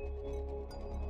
Thank you.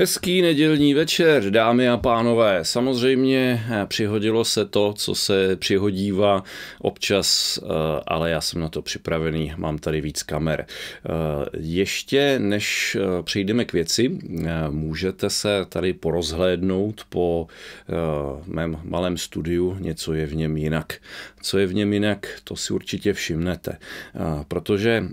Hezký nedělní večer, dámy a pánové. Samozřejmě eh, přihodilo se to, co se přihodívá občas, eh, ale já jsem na to připravený, mám tady víc kamer. Eh, ještě než přejdeme k věci, můžete se tady porozhlédnout po mém malém studiu, něco je v něm jinak. Co je v něm jinak, to si určitě všimnete, protože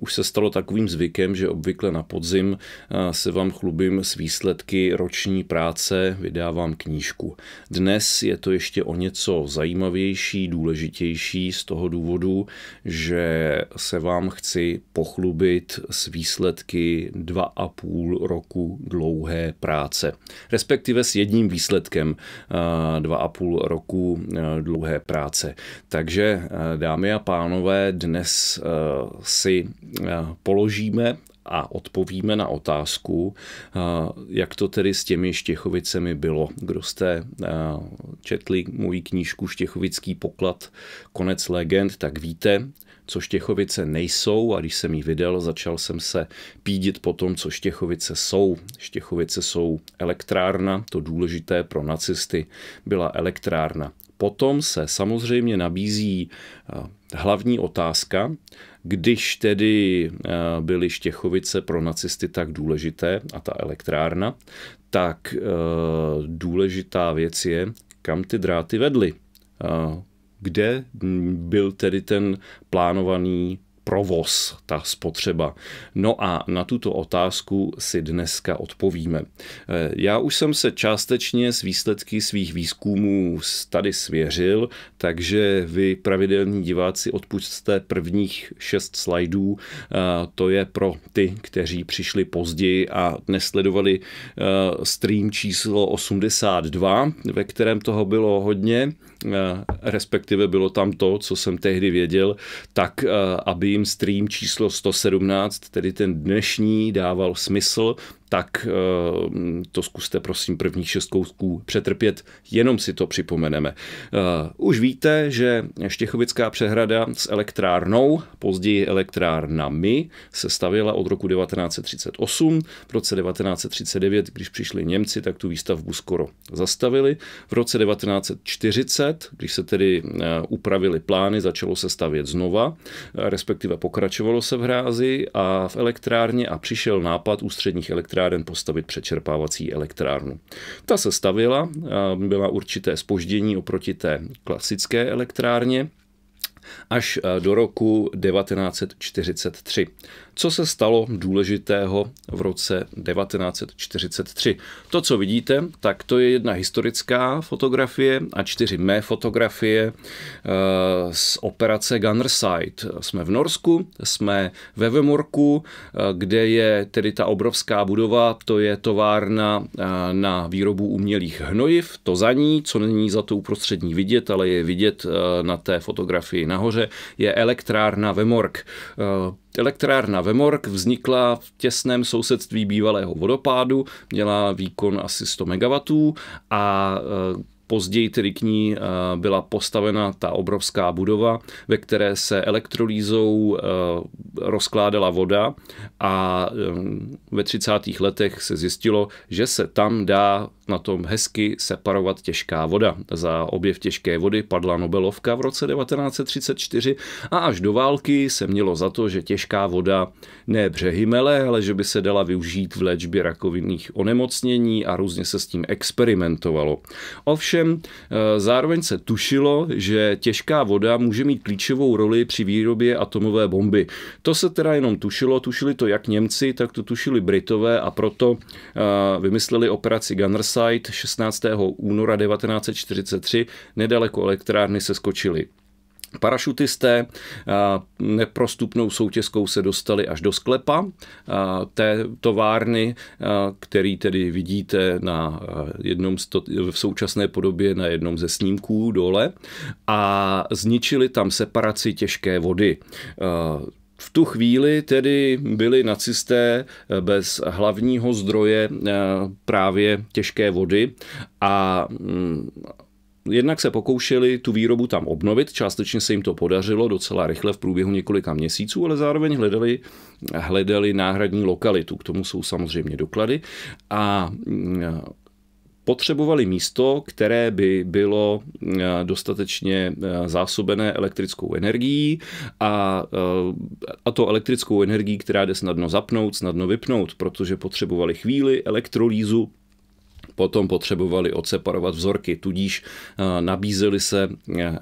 už se stalo takovým zvykem, že obvykle na podzim eh, se vám chlubím s výsledky roční práce, vydávám knížku. Dnes je to ještě o něco zajímavější, důležitější z toho důvodu, že se vám chci pochlubit s výsledky dva a půl roku dlouhé práce. Respektive s jedním výsledkem eh, dva a půl roku eh, dlouhé práce. Takže, dámy a pánové, dnes si Eh, položíme a odpovíme na otázku, eh, jak to tedy s těmi Štěchovicemi bylo. Kdo jste eh, četli moji knížku Štěchovický poklad Konec legend, tak víte, co Štěchovice nejsou a když jsem ji vydal, začal jsem se pídit po tom, co Štěchovice jsou. Štěchovice jsou elektrárna, to důležité pro nacisty byla elektrárna. Potom se samozřejmě nabízí hlavní otázka, když tedy eh, byly Štěchovice pro nacisty tak důležité a ta elektrárna, tak eh, důležitá věc je, kam ty dráty vedly. Eh, kde byl tedy ten plánovaný provoz, ta spotřeba? No a na tuto otázku si dneska odpovíme. Eh, já už jsem se částečně s výsledky svých výzkumů tady svěřil, takže vy pravidelní diváci odpustte prvních šest slajdů. Eh, to je pro ty, kteří přišli později a nesledovali eh, stream číslo 82, ve kterém toho bylo hodně. Eh, respektive bylo tam to, co jsem tehdy věděl, tak eh, aby jim stream číslo 117, tedy ten dnešní, dával smysl, tak eh, to zkuste prosím prvních šest kousků přetrpět, jenom si to připomeneme. Eh, už víte, že Štěchovická přehrada s elektrárnou, později elektrárnami, se stavila od roku 1938. V roce 1939, když přišli Němci, tak tu výstavbu skoro zastavili. V roce 1940, když se tedy eh, upravili plány, začalo se stavět znova, respektive pokračovalo se v hrázi a v elektrárně a přišel nápad ústředních elektrárn elektráren postavit přečerpávací elektrárnu. Ta se stavila, byla určité spoždění oproti té klasické elektrárně, až eh, do roku 1943 co se stalo důležitého v roce 1943. To, co vidíte, tak to je jedna historická fotografie a čtyři mé fotografie eh, z operace Gunnerside. Jsme v Norsku, jsme ve Vemorku, eh, kde je tedy ta obrovská budova, to je továrna eh, na výrobu umělých hnojiv, to za ní, co není za to uprostřední vidět, ale je vidět na té fotografii nahoře, je elektrárna Vemork. Elektrárna Vemork vznikla v těsném sousedství bývalého vodopádu, měla výkon asi 100 MW a e, Později tedy k ní eh, byla postavena ta obrovská budova, ve které se elektrolízou eh, rozkládala voda a eh, ve 30. letech se zjistilo, že se tam dá na tom hezky separovat těžká voda. Za objev těžké vody padla Nobelovka v roce 1934 a až do války se mělo za to, že těžká voda ne břehymele, ale že by se dala využít v léčbě rakovinných onemocnění a různě se s tím experimentovalo. Ovšem, eh, zároveň se tušilo, že těžká voda může mít klíčovou roli při výrobě atomové bomby. To se teda jenom tušilo, tušili to jak Němci, tak to tušili Britové a proto eh, vymysleli operaci Gunnerside 16. února 1943 nedaleko elektrárny se skočili. Parašutisté neprostupnou soutězkou se dostali až do sklepa té továrny, který tedy vidíte na jednom sto, v současné podobě na jednom ze snímků dole a zničili tam separaci těžké vody. V tu chvíli tedy byli nacisté e, bez hlavního zdroje e, právě těžké vody a mm, jednak se pokoušeli tu výrobu tam obnovit, částečně se jim to podařilo docela rychle v průběhu několika měsíců, ale zároveň hledali, hledali náhradní lokalitu. K tomu jsou samozřejmě doklady. A mm, potřebovali místo, které by bylo mm, dostatečně mm, zásobené elektrickou energií a, a to elektrickou energií, která jde snadno zapnout, snadno vypnout, protože potřebovali chvíli elektrolýzu potom potřebovali odseparovat vzorky, tudíž eh, nabízely se eh,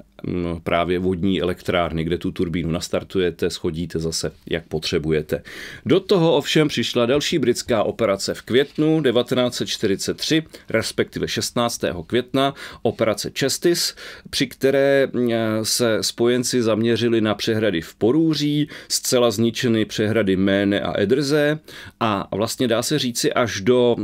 právě vodní elektrárny, kde tu turbínu nastartujete, schodíte zase, jak potřebujete. Do toho ovšem přišla další britská operace v květnu 1943, respektive 16. května, operace Chestis, při které se spojenci zaměřili na přehrady v Porůří, zcela zničeny přehrady Méne a Edrze a vlastně dá se říci až do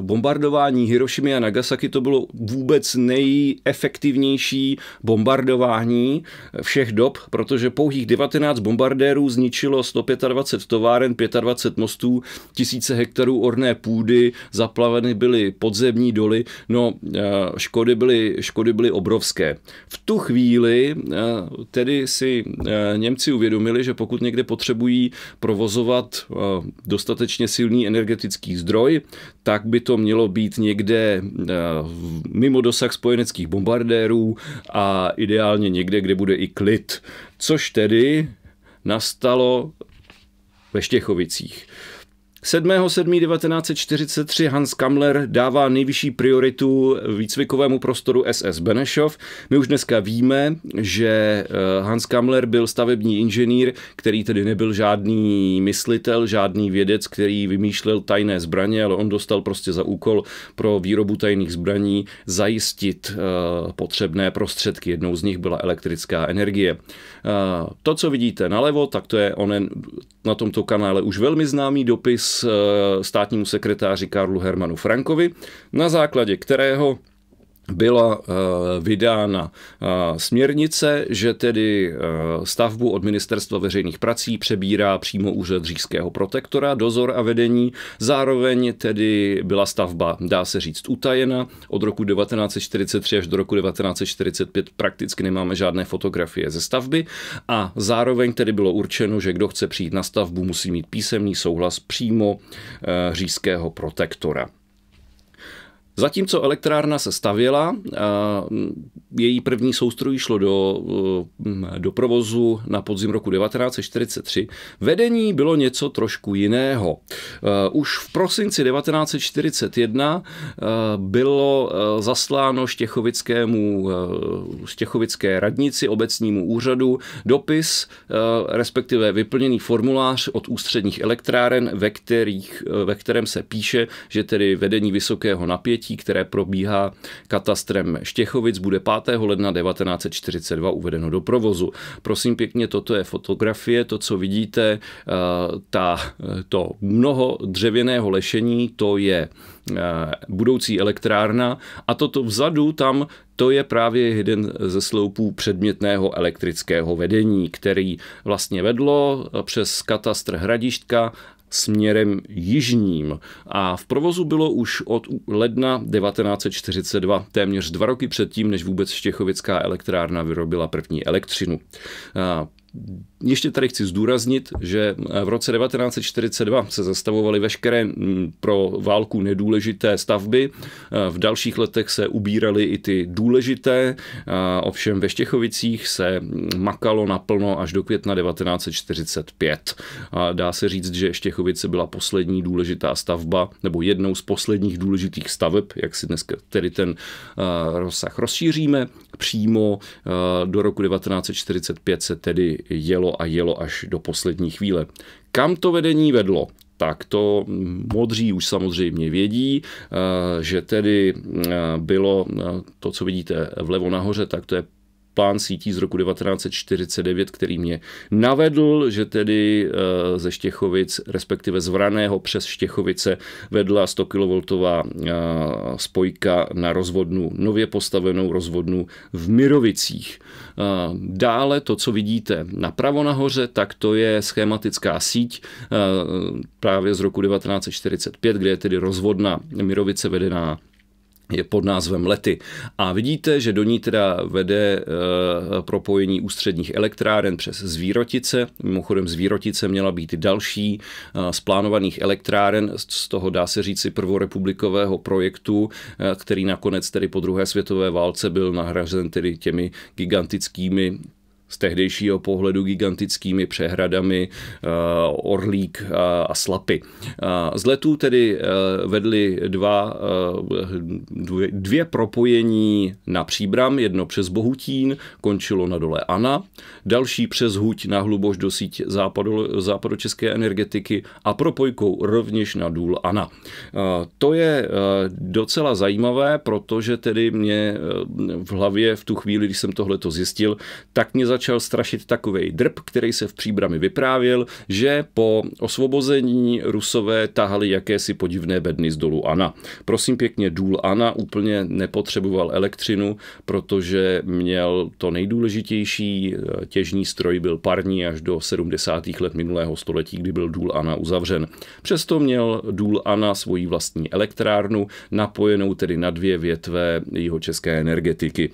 bombardování Hirošimi a Nagasaki to bylo vůbec nejefektivnější bombardování bombardování všech dob, protože pouhých 19 bombardérů zničilo 125 továren, 25 mostů, tisíce hektarů orné půdy, zaplaveny byly podzemní doly, no eh, škody byly, škody byly obrovské. V tu chvíli eh, tedy si eh, Němci uvědomili, že pokud někde potřebují provozovat dostatečně silný energetický zdroj, tak by to mělo být někde mimo dosah spojeneckých bombardérů a ideálně ideálně někde, kde bude i klid, což tedy nastalo ve Štěchovicích. 7.7.1943 Hans Kammler dává nejvyšší prioritu výcvikovému prostoru SS Benešov. My už dneska víme, že eh, Hans Kammler byl stavební inženýr, který tedy nebyl žádný myslitel, žádný vědec, který vymýšlel tajné zbraně, ale on dostal prostě za úkol pro výrobu tajných zbraní zajistit eh, potřebné prostředky. Jednou z nich byla elektrická energie. Eh, to, co vidíte nalevo, tak to je onen na tomto kanále už velmi známý dopis Eh, státnímu sekretáři Karlu Hermanu Frankovi, na základě kterého byla eh, vydána eh, směrnice, že tedy eh, stavbu od Ministerstva veřejných prací přebírá přímo úřad říšského protektora, dozor a vedení. Zároveň tedy byla stavba, dá se říct, utajena. Od roku 1943 až do roku 1945 prakticky nemáme žádné fotografie ze stavby a zároveň tedy bylo určeno, že kdo chce přijít na stavbu, musí mít písemný souhlas přímo říšského protektora. Zatímco elektrárna se stavěla, její první soustroj šlo do, e, do provozu na podzim roku 1943. Vedení bylo něco trošku jiného. E, už v prosinci 1941 e, bylo zasláno Štěchovickému, Štěchovické radnici, obecnímu úřadu, dopis, respektive vyplněný formulář od ústředních elektráren, ve, kterých, ve kterém se píše, že tedy vedení vysokého napětí podsvětí, které probíhá katastrem Štěchovic, bude 5. ledna 1942 uvedeno do provozu. Prosím pěkně, toto je fotografie, to, co vidíte, eh, ta, eh, to mnoho dřevěného lešení, to je eh, budoucí elektrárna a toto vzadu tam to je právě jeden ze sloupů předmětného elektrického vedení, který vlastně vedlo přes katastr Hradištka směrem jižním a v provozu bylo už od ledna 1942, téměř dva roky předtím, než vůbec Štěchovická elektrárna vyrobila první elektřinu ještě tady chci zdůraznit, že eh, v roce 1942 se zastavovaly veškeré mm, pro válku nedůležité stavby. Eh, v dalších letech se ubíraly i ty důležité. Ovšem ve Štěchovicích se mm, makalo naplno až do května 1945. dá se říct, že Štěchovice byla poslední důležitá stavba, nebo jednou z posledních důležitých staveb, jak si dneska tedy ten eh, rozsah rozšíříme. Přímo do roku 1945 se tedy jelo jelo a jelo až do poslední chvíle. Kam to vedení vedlo? tak to modří už samozřejmě vědí, eh, že tedy eh, bylo eh, to, co vidíte vlevo nahoře, tak to je plán sítí z roku 1949, který mě navedl, že tedy eh, ze Štěchovic, respektive z Vraného přes Štěchovice vedla 100 kV eh, spojka na rozvodnu, nově postavenou rozvodnu v Mirovicích. Eh, dále to, co vidíte napravo nahoře, tak to je schematická síť právě z roku 1945, kde je tedy rozvodna Mirovice vedená je pod názvem Lety. A vidíte, že do ní teda vede e, propojení ústředních elektráren přes Zvírotice. Mimochodem Zvírotice měla být další e, z plánovaných elektráren z toho, dá se říci, prvorepublikového projektu, e, který nakonec tedy po druhé světové válce byl nahrazen tedy těmi gigantickými z tehdejšího pohledu gigantickými přehradami eh, Orlík a Slapy. Z letů tedy eh, vedly dva, eh, dvě, dvě propojení na Příbram, jedno přes Bohutín, končilo na dole Ana, další přes Huť na Hlubož do síť západu české energetiky a propojkou rovněž na důl Ana. To je docela zajímavé, protože tedy mě v hlavě v tu chvíli, když jsem tohleto zjistil, tak mě začal strašit takový drb, který se v příbrami vyprávěl, že po osvobození Rusové tahali jakési podivné bedny z dolu Ana. Prosím pěkně, důl Ana úplně nepotřeboval elektřinu, protože měl to nejdůležitější eh, těžní stroj byl parní až do 70. let minulého století, kdy byl důl Ana uzavřen. Přesto měl důl Ana svoji vlastní elektrárnu, napojenou tedy na dvě větve jeho české energetiky.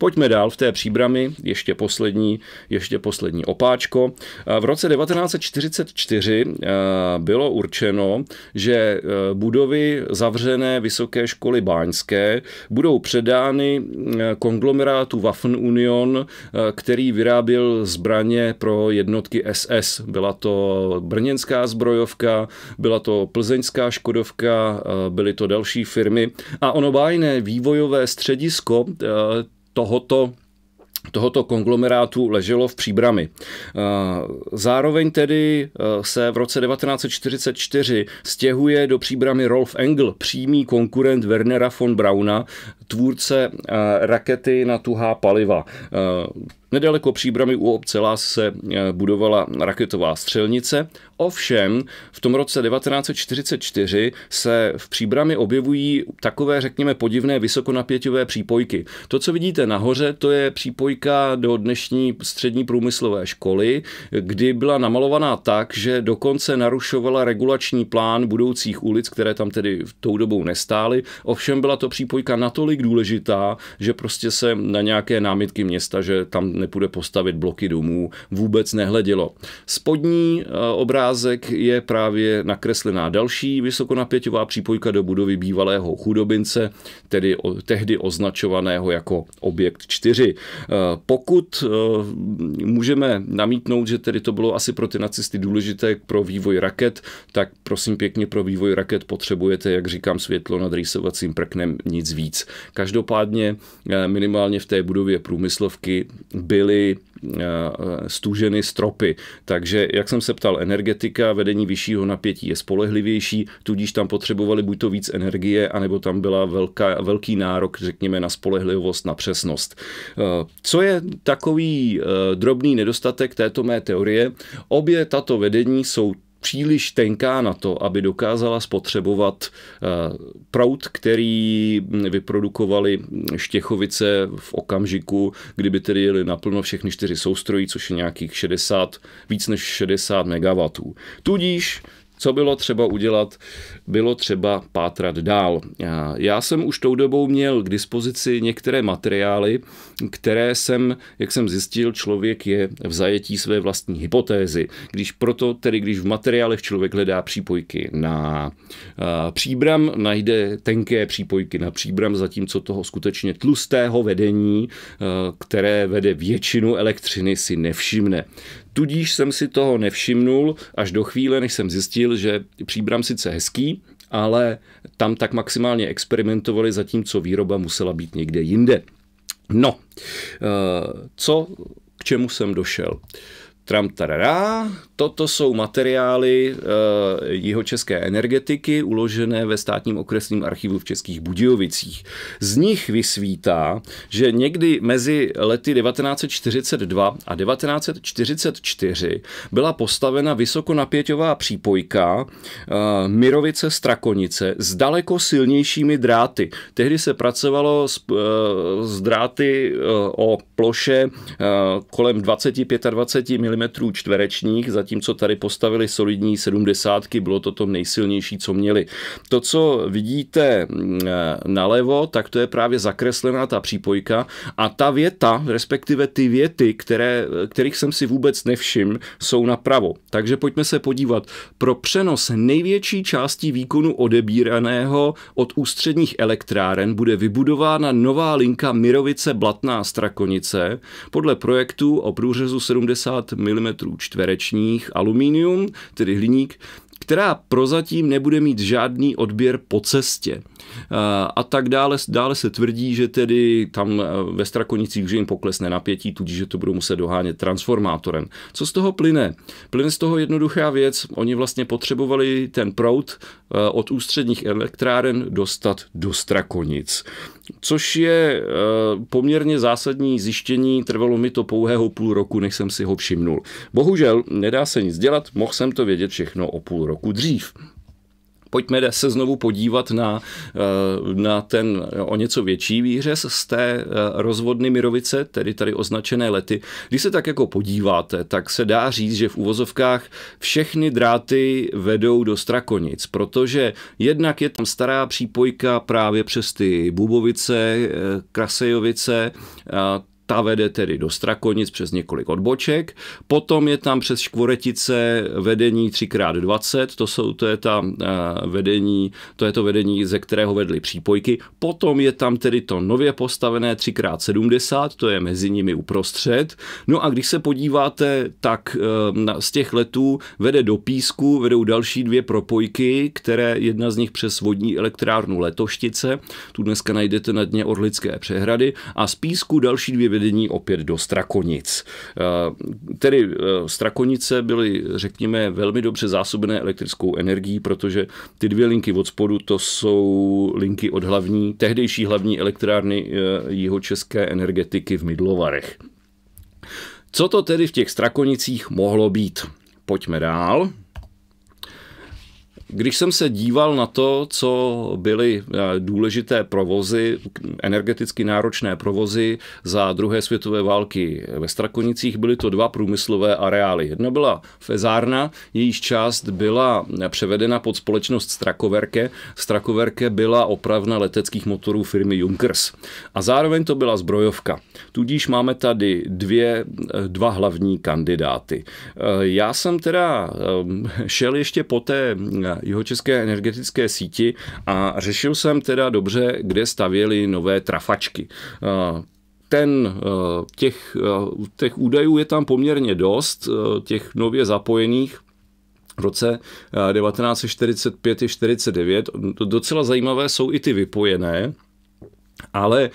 Pojďme dál v té příbrami, ještě poslední, ještě poslední opáčko. Eh, v roce 1944 eh, bylo určeno, že eh, budovy zavřené Vysoké školy báňské budou předány konglomerátu Waffen Union, který vyráběl zbraně pro jednotky SS. Byla to brněnská zbrojovka, byla to plzeňská škodovka, byly to další firmy. A ono bájné vývojové středisko tohoto tohoto konglomerátu leželo v příbrami. Eh, zároveň tedy eh, se v roce 1944 stěhuje do příbramy Rolf Engel, přímý konkurent Wernera von Brauna, tvůrce eh, rakety na tuhá paliva. Eh, nedaleko příbramy u obce Lás se eh, budovala raketová střelnice. Ovšem, v tom roce 1944 se v příbrami objevují takové, řekněme, podivné vysokonapěťové přípojky. To, co vidíte nahoře, to je přípojka do dnešní střední průmyslové školy, kdy byla namalovaná tak, že dokonce narušovala regulační plán budoucích ulic, které tam tedy v tou dobou nestály. Ovšem byla to přípojka natolik natolik důležitá, že prostě se na nějaké námitky města, že tam nepůjde postavit bloky domů, vůbec nehledělo. Spodní eh, obrázek je právě nakreslená další vysokonapěťová přípojka do budovy bývalého chudobince, tedy tehdy označovaného jako objekt 4. Eh, pokud eh, můžeme namítnout, že tedy to bylo asi pro ty nacisty důležité pro vývoj raket, tak prosím pěkně pro vývoj raket potřebujete, jak říkám, světlo nad rýsovacím prknem, nic víc. Každopádně eh, minimálně v té budově průmyslovky byly eh, stuženy stropy. Takže, jak jsem se ptal, energetika, vedení vyššího napětí je spolehlivější, tudíž tam potřebovali buď to víc energie, anebo tam byla velká, velký nárok, řekněme, na spolehlivost, na přesnost. Eh, co je takový drobný nedostatek této mé teorie? Obě tato vedení jsou příliš tenká na to, aby dokázala spotřebovat eh, prout, který vyprodukovali Štěchovice v okamžiku, kdyby tedy jeli naplno všechny čtyři soustrojí, což je nějakých 60, víc než 60 MW. Tudíž co bylo třeba udělat? Bylo třeba pátrat dál. Já jsem už tou dobou měl k dispozici některé materiály, které jsem, jak jsem zjistil, člověk je v zajetí své vlastní hypotézy. Když proto, tedy když v materiálech člověk hledá přípojky na příbram, najde tenké přípojky na příbram, zatímco toho skutečně tlustého vedení, které vede většinu elektřiny, si nevšimne. Tudíž jsem si toho nevšimnul až do chvíle, než jsem zjistil, že příbram sice hezký, ale tam tak maximálně experimentovali, zatímco výroba musela být někde jinde. No, eh, co, k čemu jsem došel? Tram tarará, Toto jsou materiály e, eh, jihočeské energetiky uložené ve státním okresním archivu v Českých Budějovicích. Z nich vysvítá, že někdy mezi lety 1942 a 1944 byla postavena vysokonapěťová přípojka e, Mirovice Strakonice s daleko silnějšími dráty. Tehdy se pracovalo s, e, s dráty e, o ploše e, kolem 20-25 mm čtverečních, zatím zatímco tady postavili solidní sedmdesátky, bylo to to nejsilnější, co měli. To, co vidíte eh, nalevo, tak to je právě zakreslená ta přípojka a ta věta, respektive ty věty, které, eh, kterých jsem si vůbec nevšiml, jsou napravo. Takže pojďme se podívat. Pro přenos největší části výkonu odebíraného od ústředních elektráren bude vybudována nová linka Mirovice Blatná Strakonice podle projektu o průřezu 70 mm čtvereční nich aluminium, tedy hliník, která prozatím nebude mít žádný odběr po cestě. Eh, a tak dále. Dále se tvrdí, že tedy tam eh, ve Strakonicích že jim poklesne napětí, tudíž že to budou muset dohánět transformátorem. Co z toho plyne? Plyne z toho jednoduchá věc. Oni vlastně potřebovali ten proud eh, od ústředních elektráren dostat do Strakonic. Což je poměrně zásadní zjištění, trvalo mi to pouhého půl roku, než jsem si ho všimnul. Bohužel nedá se nic dělat, mohl jsem to vědět všechno o půl roku dřív. Pojďme se znovu podívat na, eh, na ten eh, o něco větší výřez z té eh, rozvodny Mirovice, tedy tady označené lety. Když se tak jako podíváte, tak se dá říct, že v uvozovkách všechny dráty vedou do Strakonic, protože jednak je tam stará přípojka právě přes ty Bubovice, Krasejovice, ta vede tedy do Strakonic přes několik odboček. Potom je tam přes Škvoretice vedení 3x20, to, jsou, to je ta eh, vedení, to je to vedení, ze kterého vedly přípojky. Potom je tam tedy to nově postavené 3x70, to je mezi nimi uprostřed. No a když se podíváte, tak eh, z těch letů vede do Písku, vedou další dvě propojky, které jedna z nich přes vodní elektrárnu Letoštice, tu dneska najdete na dně Orlické přehrady, a z Písku další dvě převedení opět do Strakonic. Eh, tedy eh, Strakonice byly, řekněme, velmi dobře zásobené elektrickou energií, protože ty dvě linky od spodu to jsou linky od hlavní, tehdejší hlavní elektrárny eh, české energetiky v Midlovarech. Co to tedy v těch Strakonicích mohlo být? Pojďme dál. Když jsem se díval na to, co byly eh, důležité provozy, energeticky náročné provozy za druhé světové války ve Strakonicích, byly to dva průmyslové areály. Jedna byla Fezárna, jejíž část byla převedena pod společnost Strakoverke. Strakoverke byla opravna leteckých motorů firmy Junkers. A zároveň to byla zbrojovka. Tudíž máme tady dvě, eh, dva hlavní kandidáty. Eh, já jsem teda šel ještě po té jihočeské energetické síti a řešil jsem teda dobře, kde stavěli nové trafačky eh, ten, eh, těch, eh, těch údajů je tam poměrně dost, těch nově zapojených v roce 1945 49 Docela zajímavé jsou i ty vypojené, ale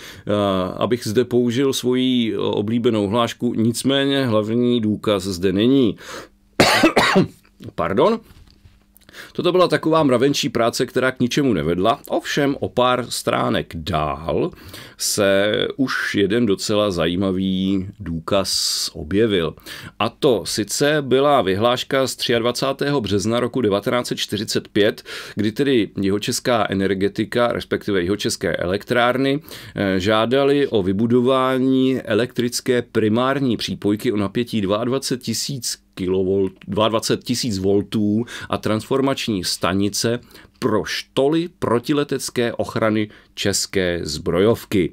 abych zde použil svoji oblíbenou hlášku, nicméně hlavní důkaz zde není. Pardon. Toto byla taková mravenčí práce, která k ničemu nevedla, ovšem o pár stránek dál se už jeden docela zajímavý důkaz objevil. A to sice byla vyhláška z 23. března roku 1945, kdy tedy česká energetika, respektive české elektrárny, eh, žádali o vybudování elektrické primární přípojky o napětí 22 000 kV, 22 000 V a transformační stanice pro štoly protiletecké ochrany české zbrojovky.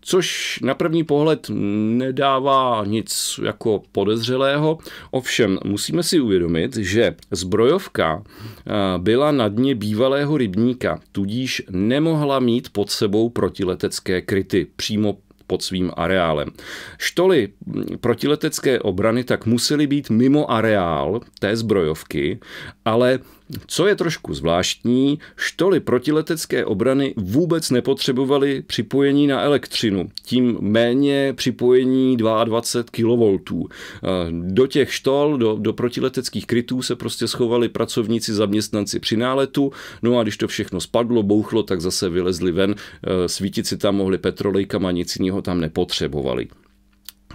Což na první pohled nedává nic jako podezřelého, ovšem musíme si uvědomit, že zbrojovka eh, byla na dně bývalého rybníka, tudíž nemohla mít pod sebou protiletecké kryty. Přímo pod svým areálem. Štoly protiletecké obrany tak musely být mimo areál té zbrojovky, ale co je trošku zvláštní, štoly protiletecké obrany vůbec nepotřebovaly připojení na elektřinu, tím méně připojení 22 kV. Eh, do těch štol, do, do protileteckých krytů se prostě schovali pracovníci, zaměstnanci při náletu, no a když to všechno spadlo, bouchlo, tak zase vylezli ven, eh, svítit si tam mohli petrolejkama, nic jiného tam nepotřebovali.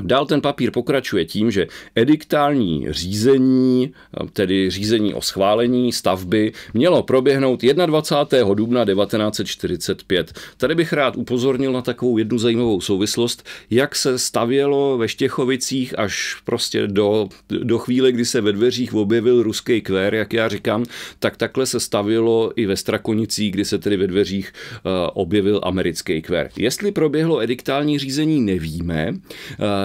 Dál ten papír pokračuje tím, že ediktální řízení, tedy řízení o schválení stavby, mělo proběhnout 21. dubna 1945. Tady bych rád upozornil na takovou jednu zajímavou souvislost, jak se stavělo ve Štěchovicích až prostě do, do chvíle, kdy se ve dveřích objevil ruský kvér, jak já říkám, tak takhle se stavělo i ve Strakonicích, kdy se tedy ve dveřích eh, objevil americký kvér. Jestli proběhlo ediktální řízení, nevíme. Eh,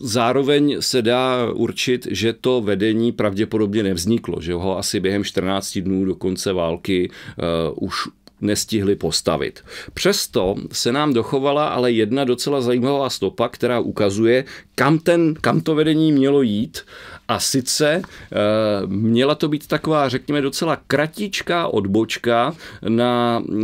Zároveň se dá určit, že to vedení pravděpodobně nevzniklo, že ho asi během 14 dnů do konce války eh, už nestihli postavit. Přesto se nám dochovala ale jedna docela zajímavá stopa, která ukazuje, kam, ten, kam to vedení mělo jít a sice eh, měla to být taková, řekněme, docela kratičká odbočka na eh,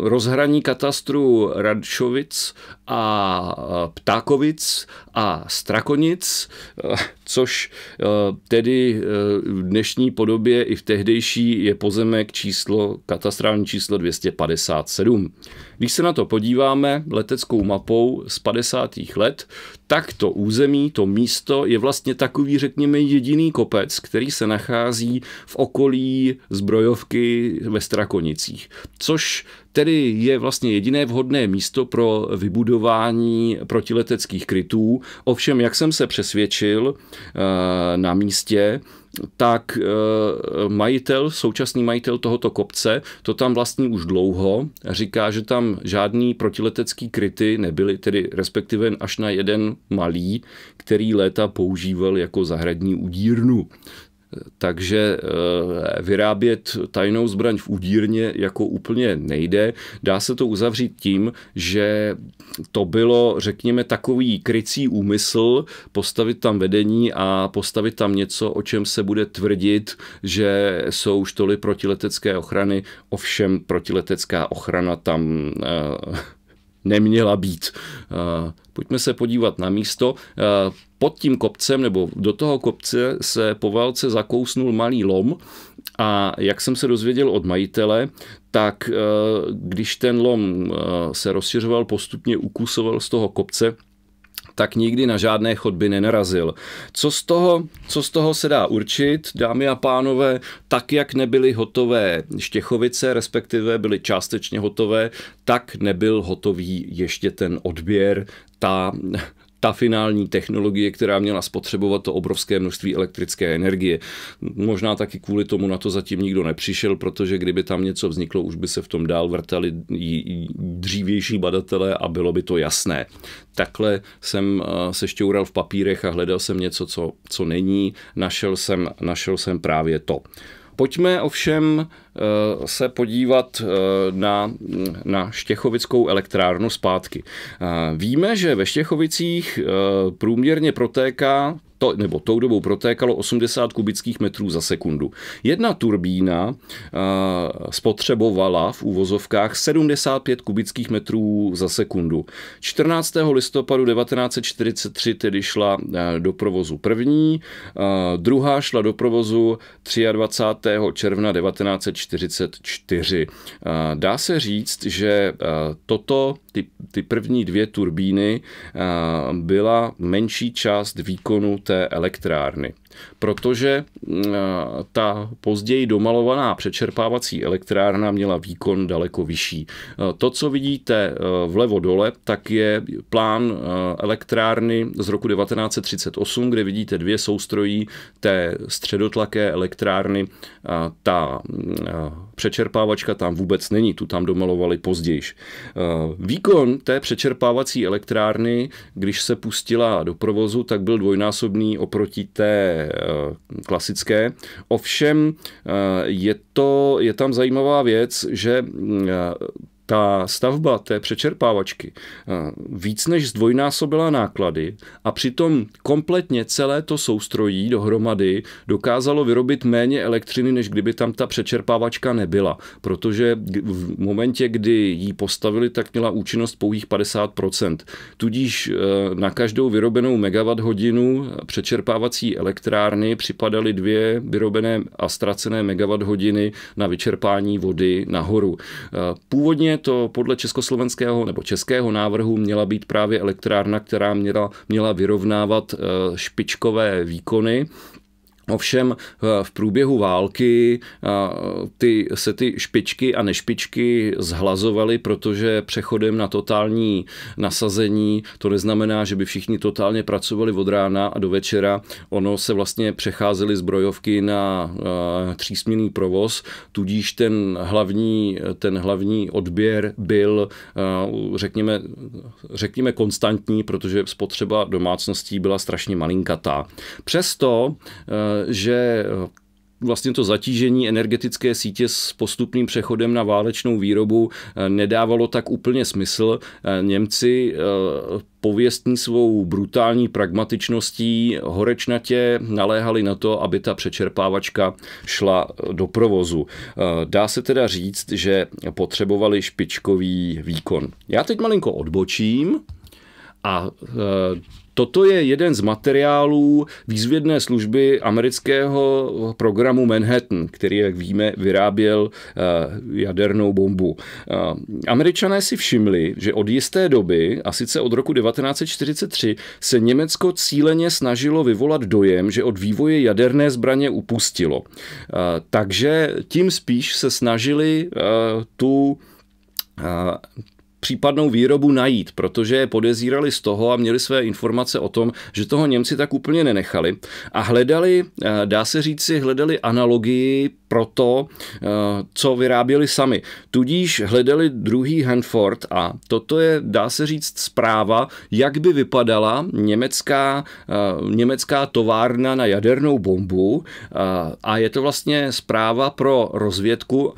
rozhraní katastru Radšovic a eh, Ptákovic a Strakonic, což tedy v dnešní podobě i v tehdejší je pozemek číslo, katastrální číslo 257. Když se na to podíváme leteckou mapou z 50. let, tak to území, to místo je vlastně takový, řekněme, jediný kopec, který se nachází v okolí zbrojovky ve Strakonicích, což tedy je vlastně jediné vhodné místo pro vybudování protileteckých krytů. Ovšem, jak jsem se přesvědčil eh, na místě, tak eh, majitel, současný majitel tohoto kopce, to tam vlastní už dlouho, říká, že tam žádný protiletecký kryty nebyly, tedy respektive až na jeden malý, který léta používal jako zahradní udírnu. Takže eh, vyrábět tajnou zbraň v údírně jako úplně nejde. Dá se to uzavřít tím, že to bylo, řekněme, takový krycí úmysl postavit tam vedení a postavit tam něco, o čem se bude tvrdit, že jsou štoly protiletecké ochrany, ovšem protiletecká ochrana tam eh, neměla být. Pojďme se podívat na místo. Pod tím kopcem nebo do toho kopce se po válce zakousnul malý lom a jak jsem se dozvěděl od majitele, tak e, když ten lom e, se rozšiřoval postupně, ukusoval z toho kopce, tak nikdy na žádné chodby nenarazil. Co z toho, co z toho se dá určit, dámy a pánové, tak jak nebyly hotové Štěchovice, respektive byly částečně hotové, tak nebyl hotový ještě ten odběr, ta ta finální technologie, která měla spotřebovat to obrovské množství elektrické energie. Možná taky kvůli tomu na to zatím nikdo nepřišel, protože kdyby tam něco vzniklo, už by se v tom dál vrtali dřívější badatelé a bylo by to jasné. Takhle jsem eh, se šťoural v papírech a hledal jsem něco, co, co není. Našel jsem, našel jsem právě to. Pojďme ovšem eh, se podívat eh, na, na Štěchovickou elektrárnu zpátky. Eh, víme, že ve Štěchovicích průměrně protéká to, nebo tou dobou protékalo 80 kubických metrů za sekundu. Jedna turbína uh, spotřebovala v úvozovkách 75 kubických metrů za sekundu. 14. listopadu 1943 tedy šla uh, do provozu první, uh, druhá šla do provozu 23. června 1944. Dá se říct, že toto, ty, ty první dvě turbíny byla menší část výkonu té té elektrárny. Protože mm, ta později domalovaná přečerpávací elektrárna měla výkon daleko vyšší. To, co vidíte e, vlevo dole, tak je plán e, elektrárny z roku 1938, kde vidíte dvě soustrojí té středotlaké elektrárny. Ta mm, přečerpávačka tam vůbec není, tu tam domalovali později. E, výkon té přečerpávací elektrárny, když se pustila do provozu, tak byl dvojnásobný podobný oproti té eh, klasické. Ovšem eh, je, to, je tam zajímavá věc, že eh, ta stavba té přečerpávačky eh, víc než zdvojnásobila náklady a přitom kompletně celé to soustrojí dohromady dokázalo vyrobit méně elektřiny, než kdyby tam ta přečerpávačka nebyla. Protože v momentě, kdy ji postavili, tak měla účinnost pouhých 50%. Tudíž eh, na každou vyrobenou megawatt hodinu přečerpávací elektrárny připadaly dvě vyrobené a ztracené megawatt hodiny na vyčerpání vody nahoru. Eh, původně to podle československého nebo českého návrhu měla být právě elektrárna, která měla, měla vyrovnávat eh, špičkové výkony Ovšem eh, v průběhu války eh, ty, se ty špičky a nešpičky zhlazovaly, protože přechodem na totální nasazení to neznamená, že by všichni totálně pracovali od rána a do večera. Ono se vlastně přecházely zbrojovky na eh, třísměný provoz, tudíž ten hlavní, ten hlavní odběr byl, řekněme, řekněme, konstantní, protože spotřeba domácností byla strašně malinkatá. Přesto že eh, vlastně to zatížení energetické sítě s postupným přechodem na válečnou výrobu eh, nedávalo tak úplně smysl. Eh, Němci pověstní svou brutální pragmatičností horečnatě naléhali na to, aby ta přečerpávačka šla do provozu. Dá se teda říct, že potřebovali špičkový výkon. Já teď malinko odbočím a Toto je jeden z materiálů výzvědné služby amerického programu Manhattan, který, jak víme, vyráběl eh, jadernou bombu. Eh, Američané si všimli, že od jisté doby, a sice od roku 1943, se Německo cíleně snažilo vyvolat dojem, že od vývoje jaderné zbraně upustilo. Eh, takže tím spíš se snažili tu případnou výrobu najít, protože je podezírali z toho a měli své informace o tom, že toho Němci tak úplně nenechali a hledali, eh, dá se říci, hledali analogii pro to, eh, co vyráběli sami. Tudíž hledali druhý Hanford a toto je, dá se říct, zpráva, jak by vypadala německá, eh, německá továrna na jadernou bombu eh, a je to vlastně zpráva pro rozvědku,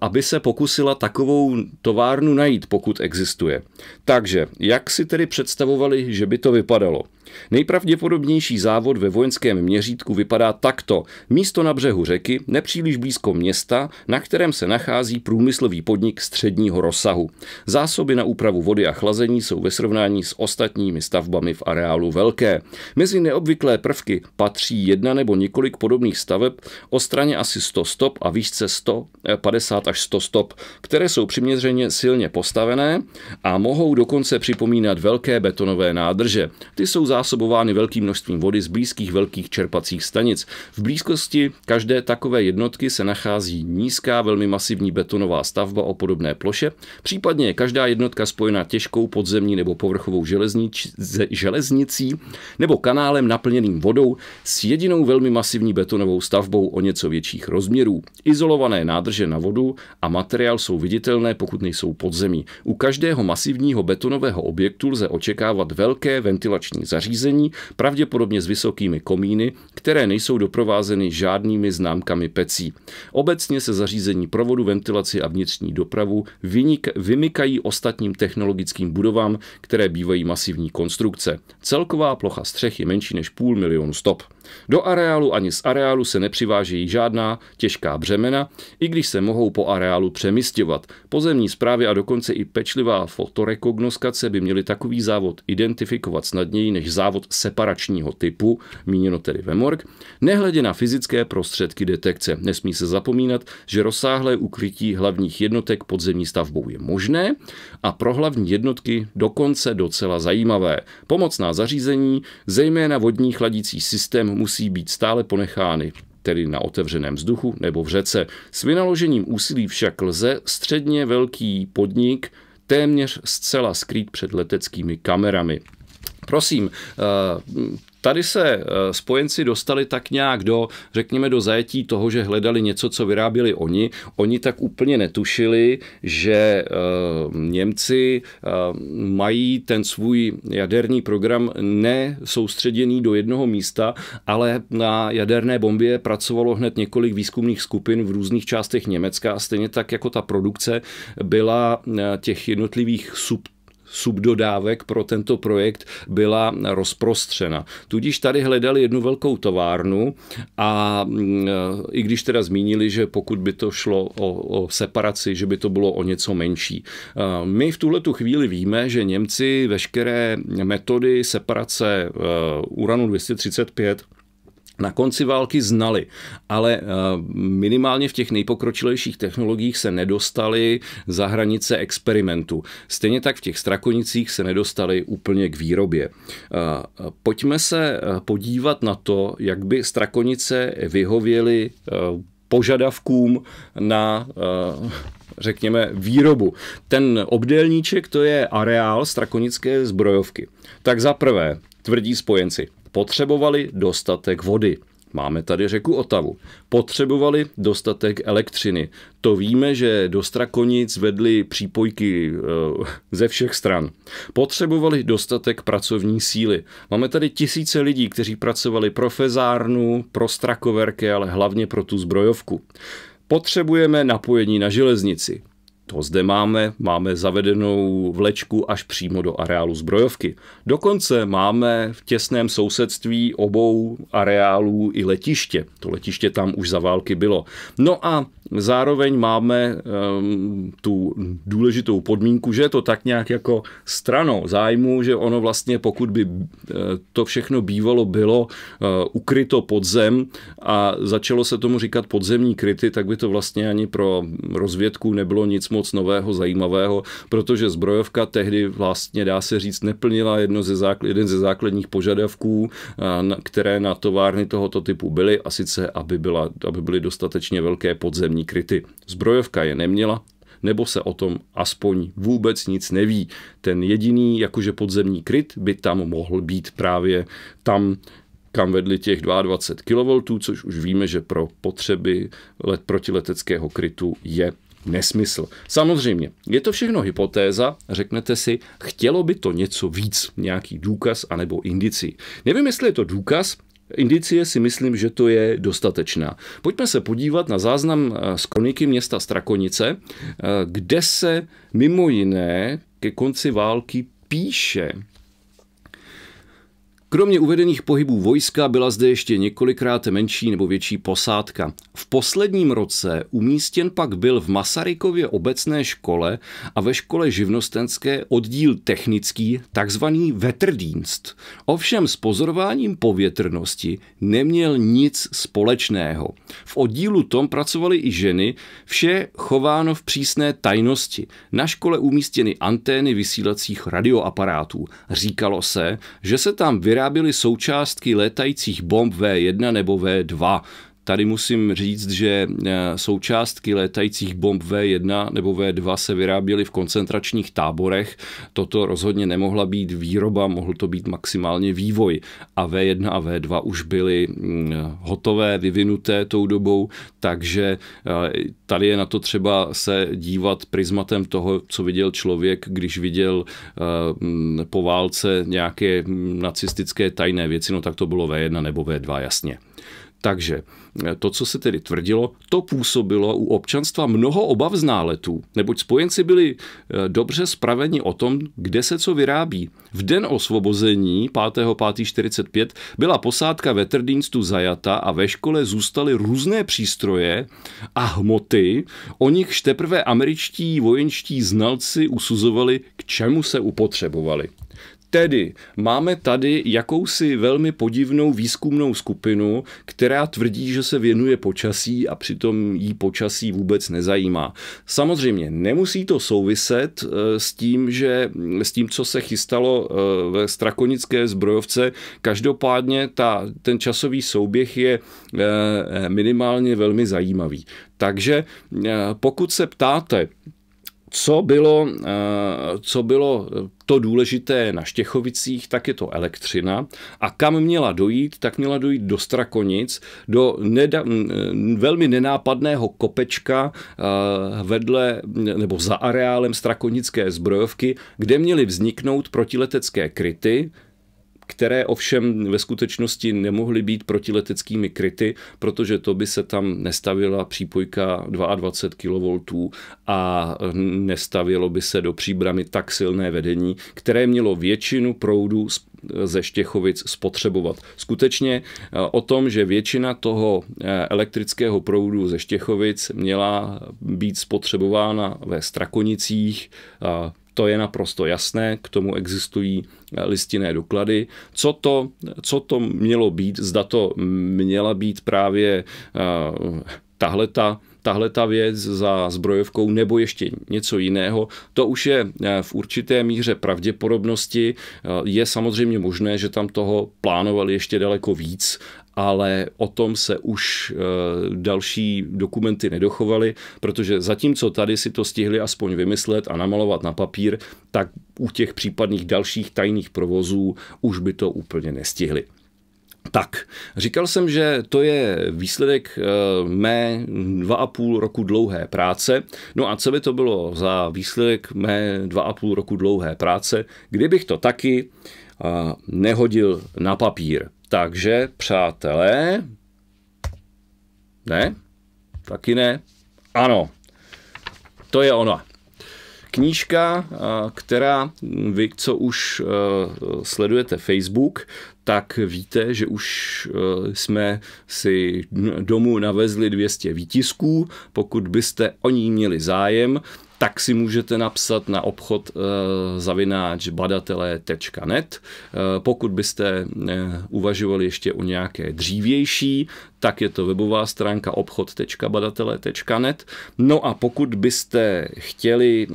aby se pokusila takovou továrnu najít, pokud existuje. Takže, jak si tedy představovali, že by to vypadalo? Nejpravděpodobnější závod ve vojenském měřítku vypadá takto. Místo na břehu řeky, nepříliš blízko města, na kterém se nachází průmyslový podnik středního rozsahu. Zásoby na úpravu vody a chlazení jsou ve srovnání s ostatními stavbami v areálu velké. Mezi neobvyklé prvky patří jedna nebo několik podobných staveb o straně asi 100 stop a výšce 150 eh, až 100 stop, které jsou přiměřeně silně postavené a mohou dokonce připomínat velké betonové nádrže. Ty jsou zásobovány velkým množstvím vody z blízkých velkých čerpacích stanic. V blízkosti každé takové jednotky se nachází nízká, velmi masivní betonová stavba o podobné ploše, případně je každá jednotka spojena těžkou podzemní nebo povrchovou železnicí nebo kanálem naplněným vodou s jedinou velmi masivní betonovou stavbou o něco větších rozměrů. Izolované nádrže na vodu a materiál jsou viditelné, pokud nejsou podzemí. U každého masivního betonového objektu lze očekávat velké ventilační zařízení zařízení, pravděpodobně s vysokými komíny, které nejsou doprovázeny žádnými známkami pecí. Obecně se zařízení provodu, ventilaci a vnitřní dopravu vynik- vymykají ostatním technologickým budovám, které bývají masivní konstrukce. Celková plocha střech je menší než půl milionu stop. Do areálu ani z areálu se nepřivážejí žádná těžká břemena, i když se mohou po areálu přemysťovat. Pozemní zprávy a dokonce i pečlivá fotorekognoskace by měly takový závod identifikovat snadněji než závod separačního typu, míněno tedy Vemorg, nehledě na fyzické prostředky detekce. Nesmí se zapomínat, že rozsáhlé ukrytí hlavních jednotek podzemní stavbou je možné a pro hlavní jednotky dokonce docela zajímavé. Pomocná zařízení, zejména vodní chladící systém musí být stále ponechány tedy na otevřeném vzduchu nebo v řece. S vynaložením úsilí však lze středně velký podnik téměř zcela skrýt před leteckými kamerami. Prosím, eh, Tady se eh, spojenci dostali tak nějak do, řekněme, do zajetí toho, že hledali něco, co vyráběli oni. Oni tak úplně netušili, že eh, Němci eh, mají ten svůj jaderní program nesoustředěný do jednoho místa, ale na jaderné bombě pracovalo hned několik výzkumných skupin v různých částech Německa a stejně tak jako ta produkce byla těch jednotlivých sub subdodávek pro tento projekt byla rozprostřena. Tudíž tady hledali jednu velkou továrnu a mm, i když teda zmínili, že pokud by to šlo o, o separaci, že by to bylo o něco menší. My v tuhletu chvíli víme, že Němci veškeré metody separace e, uranu 235 na konci války znali, ale eh, minimálně v těch nejpokročilejších technologiích se nedostali za hranice experimentu. Stejně tak v těch strakonicích se nedostali úplně k výrobě. Eh, pojďme se eh, podívat na to, jak by strakonice vyhověly požadavkům na řekněme, výrobu. Ten obdélníček to je areál strakonické zbrojovky. Tak za prvé, tvrdí spojenci, potřebovali dostatek vody. Máme tady řeku Otavu. Potřebovali dostatek elektřiny. To víme, že do Strakonic vedly přípojky eh, ze všech stran. Potřebovali dostatek pracovní síly. Máme tady tisíce lidí, kteří pracovali pro Fezárnu, pro Strakoverky, ale hlavně pro tu zbrojovku. Potřebujeme napojení na železnici. To zde máme, máme zavedenou vlečku až přímo do areálu zbrojovky. Dokonce máme v těsném sousedství obou areálů i letiště. To letiště tam už za války bylo. No a zároveň máme um, tu důležitou podmínku, že je to tak nějak jako stranou zájmu, že ono vlastně pokud by eh, to všechno bývalo bylo uh, ukryto pod zem a začalo se tomu říkat podzemní kryty, tak by to vlastně ani pro rozvědku nebylo nic moc nového, zajímavého, protože zbrojovka tehdy vlastně, dá se říct, neplnila jedno ze základ, jeden ze základních požadavků, které na továrny tohoto typu byly, a sice, aby, byla, aby byly dostatečně velké podzemní kryty. Zbrojovka je neměla, nebo se o tom aspoň vůbec nic neví. Ten jediný jakože podzemní kryt by tam mohl být právě tam, kam vedli těch 22 kV, což už víme, že pro potřeby let protileteckého krytu je nesmysl. Samozřejmě, je to všechno hypotéza, řeknete si, chtělo by to něco víc, nějaký důkaz anebo indici. Nevím, jestli je to důkaz, Indicie si myslím, že to je dostatečná. Pojďme se podívat na záznam eh, z kroniky města Strakonice, eh, kde se mimo jiné ke konci války píše Kromě uvedených pohybů vojska byla zde ještě několikrát menší nebo větší posádka. V posledním roce umístěn pak byl v Masarykově obecné škole a ve škole živnostenské oddíl technický, takzvaný Vetrdínst. Ovšem s pozorováním povětrnosti neměl nic společného. V oddílu tom pracovaly i ženy, vše chováno v přísné tajnosti. Na škole umístěny antény vysílacích radioaparátů. Říkalo se, že se tam vyrábí vyráběly součástky létajících bomb V1 nebo V2. Tady musím říct, že eh, součástky létajících bomb V1 nebo V2 se vyráběly v koncentračních táborech. Toto rozhodně nemohla být výroba, mohl to být maximálně vývoj. A V1 a V2 už byly mm, hotové, vyvinuté tou dobou, takže eh, tady je na to třeba se dívat prismatem toho, co viděl člověk, když viděl eh, mm, po válce nějaké mm, nacistické tajné věci, no tak to bylo V1 nebo V2, jasně. Takže eh, to, co se tedy tvrdilo, to působilo u občanstva mnoho obav z náletů, neboť spojenci byli eh, dobře spraveni o tom, kde se co vyrábí. V den osvobození 5.5.45 byla posádka ve Trdýnstu zajata a ve škole zůstaly různé přístroje a hmoty, o nichž teprve američtí vojenští znalci usuzovali, k čemu se upotřebovali. Tedy máme tady jakousi velmi podivnou výzkumnou skupinu, která tvrdí, že se věnuje počasí a přitom jí počasí vůbec nezajímá. Samozřejmě nemusí to souviset eh, s tím, že s tím, co se chystalo eh, ve strakonické zbrojovce. Každopádně ta, ten časový souběh je eh, minimálně velmi zajímavý. Takže pokud se ptáte, co bylo, eh, co bylo to důležité na Štěchovicích, tak je to elektřina. A kam měla dojít, tak měla dojít do Strakonic, do neda, velmi nenápadného kopečka eh, vedle nebo za areálem Strakonické zbrojovky, kde měly vzniknout protiletecké kryty, které ovšem ve skutečnosti nemohly být protileteckými kryty, protože to by se tam nestavila přípojka 22 kV a nestavilo by se do příbramy tak silné vedení, které mělo většinu proudu ze Štěchovic spotřebovat. Skutečně eh, o tom, že většina toho eh, elektrického proudu ze Štěchovic měla být spotřebována ve Strakonicích, to je naprosto jasné, k tomu existují eh, listinné doklady. Co to, co to mělo být, zda to měla být právě uh, eh, tahle ta tahle ta věc za zbrojovkou nebo ještě něco jiného. To už je eh, v určité míře pravděpodobnosti. Je samozřejmě možné, že tam toho plánovali ještě daleko víc ale o tom se už eh, další dokumenty nedochovaly, protože zatímco tady si to stihli aspoň vymyslet a namalovat na papír, tak u těch případných dalších tajných provozů už by to úplně nestihli. Tak, říkal jsem, že to je výsledek eh, mé dva a půl roku dlouhé práce. No a co by to bylo za výsledek mé dva a půl roku dlouhé práce, kdybych to taky eh, nehodil na papír? Takže, přátelé, ne? Taky ne? Ano, to je ona. Knížka, která vy, co už e, sledujete Facebook, tak víte, že už eh, jsme si domů navezli 200 výtisků. Pokud byste o ní měli zájem, tak si můžete napsat na obchod eh, zavináč badatelé.net. Eh, pokud byste uvažovali ještě o nějaké dřívější, tak je to webová stránka obchod.badatelé.net. No a pokud byste chtěli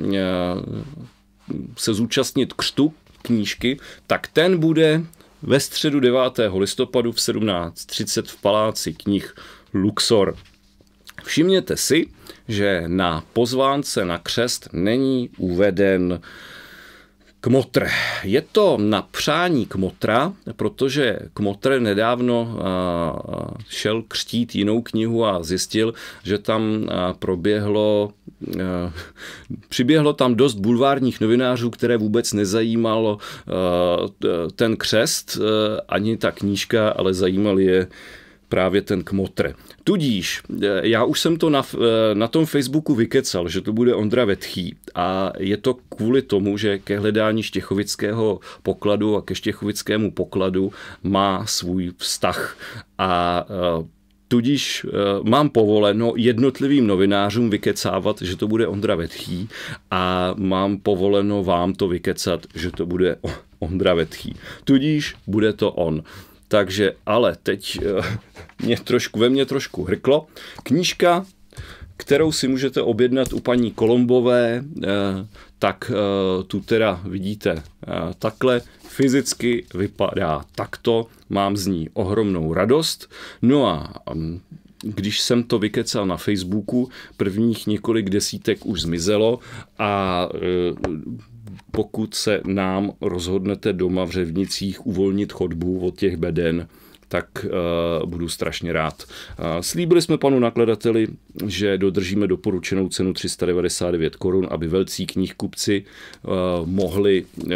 se zúčastnit křtu knížky, tak ten bude ve středu 9. listopadu v 17.30 v Paláci knih Luxor. Všimněte si, že na pozvánce na křest není uveden Kmotr. Je to na přání kmotra, protože kmotr nedávno šel křtít jinou knihu a zjistil, že tam proběhlo, přiběhlo tam dost bulvárních novinářů, které vůbec nezajímalo ten křest, ani ta knížka, ale zajímal je právě ten kmotr. Tudíž, eh, já už jsem to na, eh, na tom Facebooku vykecal, že to bude Ondra Vetchý a je to kvůli tomu, že ke hledání štěchovického pokladu a ke štěchovickému pokladu má svůj vztah a eh, Tudíž e, mám povoleno jednotlivým novinářům vykecávat, že to bude Ondra Vetchý a mám povoleno vám to vykecat, že to bude Ondra Vetchý. Tudíž bude to on. Takže, ale teď eh, mě trošku, ve mně trošku hrklo. Knížka, kterou si můžete objednat u paní Kolombové, eh, tak eh, tu teda vidíte takhle, fyzicky vypadá takto, mám z ní ohromnou radost. No a mm, když jsem to vykecal na Facebooku, prvních několik desítek už zmizelo a pokud se nám rozhodnete doma v Řevnicích uvolnit chodbu od těch beden, tak uh, budu strašně rád. Uh, slíbili jsme panu nakladateli, že dodržíme doporučenou cenu 399 korun, aby velcí knihkupci uh, mohli uh,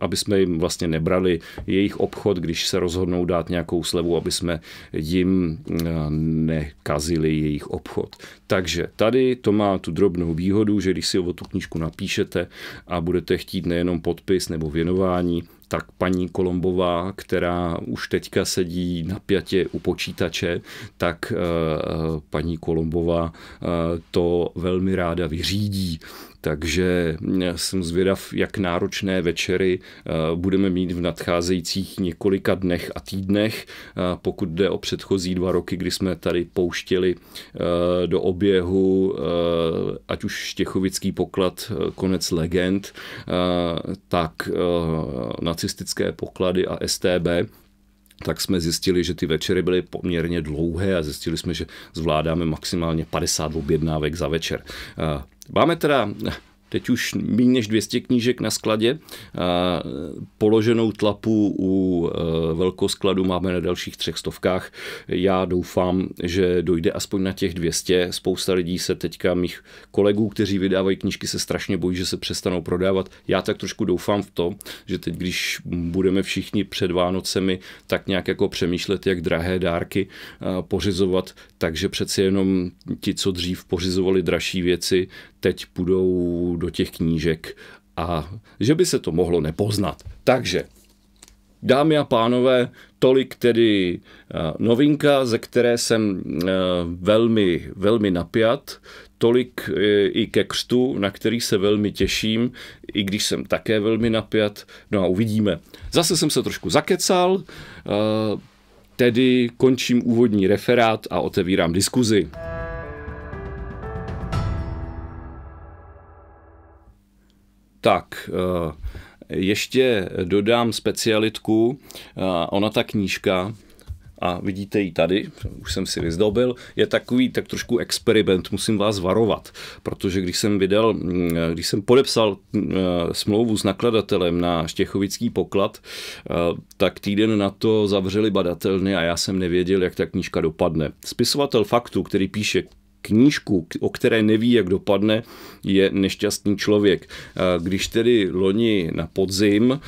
aby jsme jim vlastně nebrali jejich obchod, když se rozhodnou dát nějakou slevu, aby jsme jim eh, nekazili jejich obchod. Takže tady to má tu drobnou výhodu, že když si o tu knížku napíšete a budete chtít nejenom podpis nebo věnování, tak paní Kolombová, která už teďka sedí na pětě u počítače, tak eh, eh, paní Kolombová to velmi ráda vyřídí. Takže jsem zvědav, jak náročné večery eh, budeme mít v nadcházejících několika dnech a týdnech, eh, pokud jde o předchozí dva roky, kdy jsme tady pouštěli eh, do oběhu ať už Štěchovický poklad Konec legend, tak nacistické poklady a STB, tak jsme zjistili, že ty večery byly poměrně dlouhé a zjistili jsme, že zvládáme maximálně 50 objednávek za večer. Eh, máme teda teď už méně než 200 knížek na skladě. Položenou tlapu u e, velkoskladu máme na dalších třech stovkách. Já doufám, že dojde aspoň na těch 200. Spousta lidí se teďka, mých kolegů, kteří vydávají knížky, se strašně bojí, že se přestanou prodávat. Já tak trošku doufám v to, že teď, když budeme všichni před Vánocemi, tak nějak jako přemýšlet, jak drahé dárky e, pořizovat, takže přeci jenom ti, co dřív pořizovali dražší věci, teď půjdou do těch knížek a že by se to mohlo nepoznat. Takže, dámy a pánové, tolik tedy eh, novinka, ze které jsem eh, velmi, velmi napjat, tolik eh, i ke křtu, na který se velmi těším, i když jsem také velmi napjat. No a uvidíme. Zase jsem se trošku zakecal, tedy končím úvodní referát a otevírám diskuzi. Tak, eh, ještě dodám specialitku. Eh, ona ta knížka, a vidíte ji tady, už jsem si vyzdobil, je takový tak trošku experiment, musím vás varovat, protože když jsem vydal, mm, když jsem podepsal eh, smlouvu s nakladatelem na Štěchovický poklad, tak týden na to zavřeli badatelny a já jsem nevěděl, jak ta knížka dopadne. Spisovatel faktu, který píše knížku, o které neví, jak dopadne, je nešťastný člověk. Když tedy loni na podzim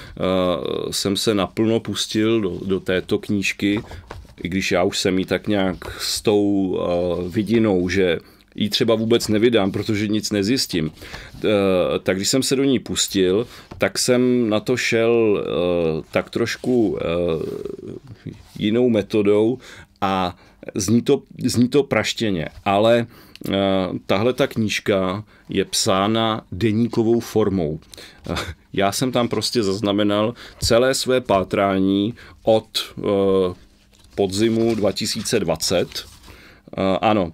jsem se naplno pustil do, do této knížky, i když já už jsem ji tak nějak s tou vidinou, že ji třeba vůbec nevydám, protože nic nezjistím. Tak když jsem se do ní pustil, tak jsem na to šel tak trošku jinou metodou a Zní to, zní to praštěně, ale eh, tahle ta knížka je psána deníkovou formou. Eh, já jsem tam prostě zaznamenal celé své pátrání od eh, podzimu 2020. Ano,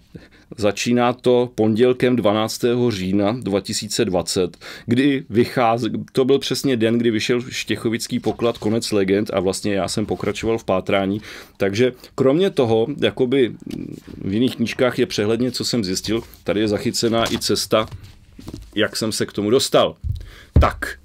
Začíná to pondělkem 12. října 2020, kdy vychází, to byl přesně den, kdy vyšel Štěchovický poklad Konec legend a vlastně já jsem pokračoval v pátrání. Takže kromě toho, jakoby v jiných knížkách je přehledně, co jsem zjistil, tady je zachycená i cesta, jak jsem se k tomu dostal. Tak,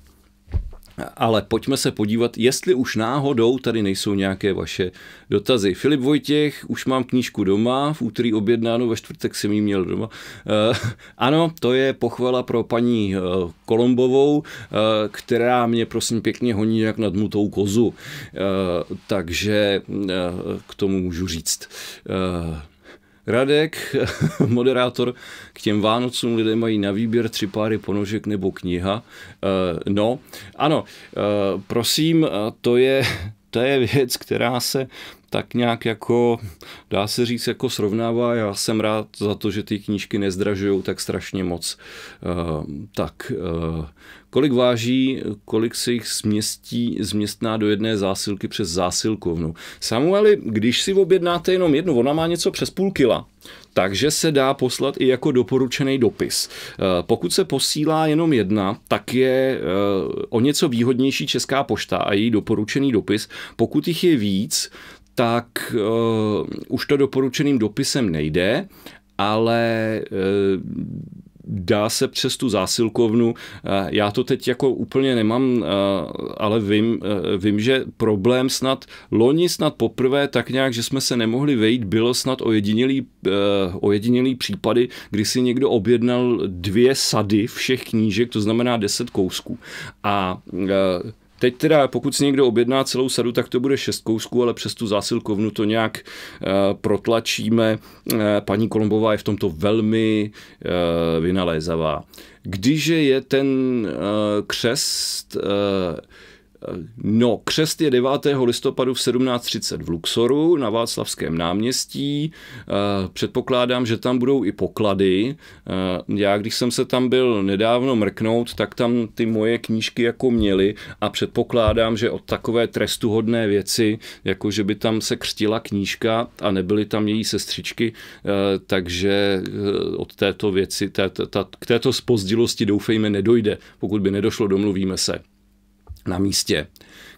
ale pojďme se podívat, jestli už náhodou tady nejsou nějaké vaše dotazy. Filip Vojtěch, už mám knížku doma, v úterý objednáno, ve čtvrtek jsem ji měl doma. E, ano, to je pochvala pro paní eh, Kolombovou, eh, která mě prosím pěkně honí jak nadmutou kozu. E, takže e, k tomu můžu říct. E, Radek, moderátor, k těm Vánocům lidé mají na výběr tři páry ponožek nebo kniha. Eh, no, ano, eh, prosím, eh, to je, to je věc, která se tak nějak jako, dá se říct, jako srovnává. Já jsem rád za to, že ty knížky nezdražují tak strašně moc. Tak kolik váží, kolik se jich směstí, změstná do jedné zásilky přes zásilkovnu. Samueli, když si objednáte jenom jednu, ona má něco přes půl kila, takže se dá poslat i jako doporučený dopis. Eh, pokud se posílá jenom jedna, tak je eh, o něco výhodnější Česká pošta a její doporučený dopis. Pokud jich je víc, tak uh, už to doporučeným dopisem nejde, ale uh, dá se přes tu zásilkovnu. Eh, já to teď jako úplně nemám, eh, ale vím, eh, vím, že problém snad loni snad poprvé tak nějak, že jsme se nemohli vejít, bylo snad ojedinilý, ojedinilý případy, kdy si někdo objednal dvě sady všech knížek, to znamená deset kousků. A Teď teda, pokud si někdo objedná celou sadu, tak to bude šest kousků, ale přes tu zásilkovnu to nějak eh, protlačíme. Eh, paní Kolombová je v tomto velmi eh, vynalézavá. Když je ten křest No, křest je 9. listopadu v 17.30 v Luxoru na Václavském náměstí. Eh, předpokládám, že tam budou i poklady. Eh, já, když jsem se tam byl nedávno mrknout, tak tam ty moje knížky jako měly a předpokládám, že od takové trestuhodné věci, jako že by tam se křtila knížka a nebyly tam její sestřičky, eh, takže od této věci, ta, k této spozdilosti doufejme nedojde. Pokud by nedošlo, domluvíme se na místě.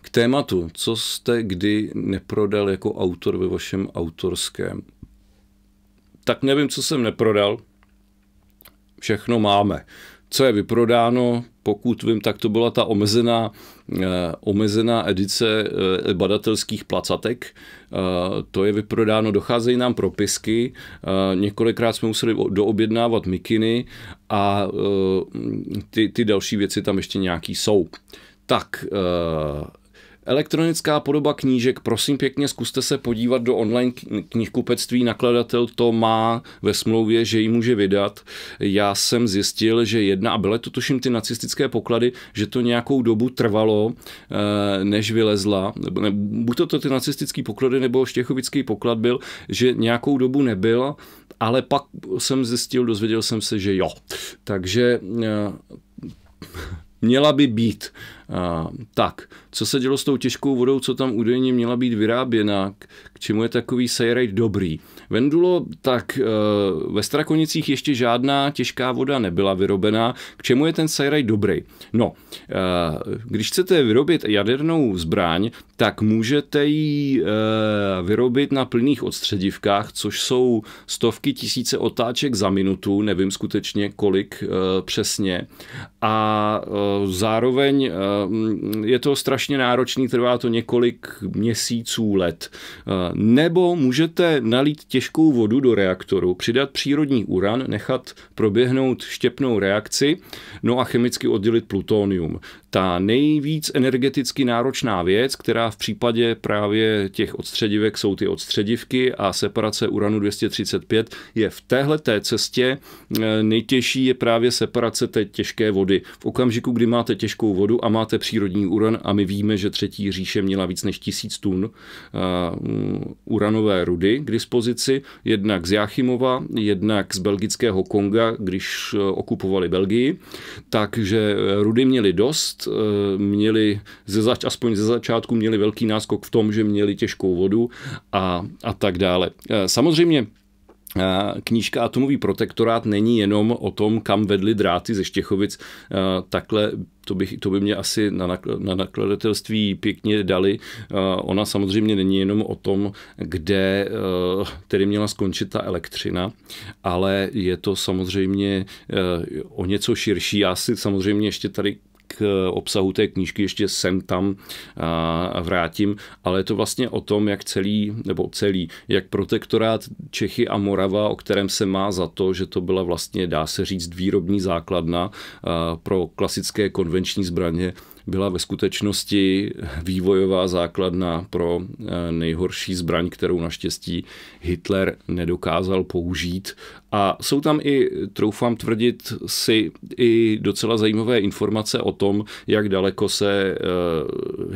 K tématu, co jste kdy neprodal jako autor ve vašem autorském? Tak nevím, co jsem neprodal. Všechno máme. Co je vyprodáno, pokud vím, tak to byla ta omezená, eh, omezená edice eh, badatelských placatek. Eh, to je vyprodáno, docházejí nám propisky, několikrát jsme museli doobjednávat mikiny a ty, ty další věci tam ještě nějaký jsou. Tak, eh, Elektronická podoba knížek, prosím pěkně, zkuste se podívat do online knihkupectví. Nakladatel to má ve smlouvě, že ji může vydat. Já jsem zjistil, že jedna, a byly to tuším ty nacistické poklady, že to nějakou dobu trvalo, eh, než vylezla. Ne, buď to, to ty nacistické poklady, nebo štěchovický poklad byl, že nějakou dobu nebyl, ale pak jsem zjistil, dozvěděl jsem se, že jo. Takže eh, měla by být a, tak, co se dělo s tou těžkou vodou, co tam údajně měla být vyráběna, k čemu je takový sejrejt dobrý? Vendulo, tak e, ve Strakonicích ještě žádná těžká voda nebyla vyrobená, k čemu je ten sejrejt dobrý? No, e, když chcete vyrobit jadernou zbraň, tak můžete ji e, vyrobit na plných odstředivkách, což jsou stovky tisíce otáček za minutu, nevím skutečně kolik e, přesně, a e, zároveň e, Eh, je to strašně náročný, trvá to několik měsíců, let. Eh, nebo můžete nalít těžkou vodu do reaktoru, přidat přírodní uran, nechat proběhnout štěpnou reakci, no a chemicky oddělit plutonium. Ta nejvíc energeticky náročná věc, která v případě právě těch odstředivek jsou ty odstředivky a separace uranu 235, je v téhle té cestě eh, nejtěžší je právě separace té těžké vody. V okamžiku, kdy máte těžkou vodu a máte máte přírodní uran a my víme, že třetí říše měla víc než tisíc tun eh, mm, uranové rudy k dispozici, jednak z Jáchymova, jednak z belgického Konga, když eh, okupovali Belgii, takže eh, rudy měli dost, měli ze zač, aspoň ze začátku měli velký náskok v tom, že měli těžkou vodu a, a tak dále. Samozřejmě knížka Atomový protektorát není jenom o tom, kam vedly dráty ze Štěchovic. Takhle to, bych, to by mě asi na, na nakladatelství pěkně dali. Ona samozřejmě není jenom o tom, kde eh, tedy měla skončit ta elektřina, ale je to samozřejmě eh, o něco širší. Já si samozřejmě ještě tady k eh, obsahu té knížky ještě sem tam vrátím, ale je to vlastně o tom, jak celý, nebo celý, jak protektorát Čechy a Morava, o kterém se má za to, že to byla vlastně, dá se říct, výrobní základna pro klasické konvenční zbraně, byla ve skutečnosti vývojová základna pro eh, nejhorší zbraň, kterou naštěstí Hitler nedokázal použít. A jsou tam i, troufám tvrdit, si i docela zajímavé informace o tom, jak daleko se eh,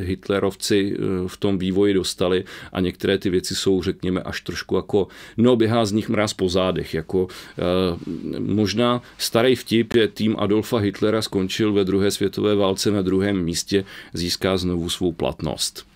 Hitlerovci eh, v tom vývoji dostali a některé ty věci jsou, řekněme, až trošku jako, no běhá z nich mráz po zádech, jako možná starý vtip je tým Adolfa Hitlera skončil ve druhé světové válce na druhém místě získá znovu svou platnost.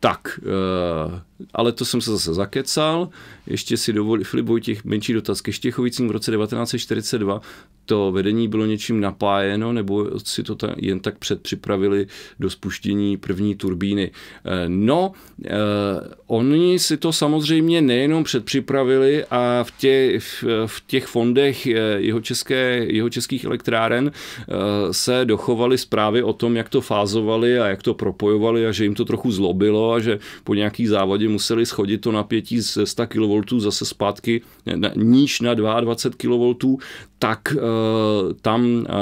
Tak, eh, ale to jsem se zase zakecal. Ještě si dovolí, Filip těch menší dotaz. Ke Štěchovicím v roce 1942 to vedení bylo něčím napájeno, nebo si to ta, jen tak předpřipravili do spuštění první turbíny. Eh, no, eh, oni si to samozřejmě nejenom předpřipravili a v, tě, v, v těch fondech eh, jeho, české, jeho českých elektráren eh, se dochovaly zprávy o tom, jak to fázovali a jak to propojovali a že jim to trochu zlobilo a že po nějaký závodě lidi museli schodit to napětí z 100 kV zase zpátky níž na 22 kV, tak eh, tam eh,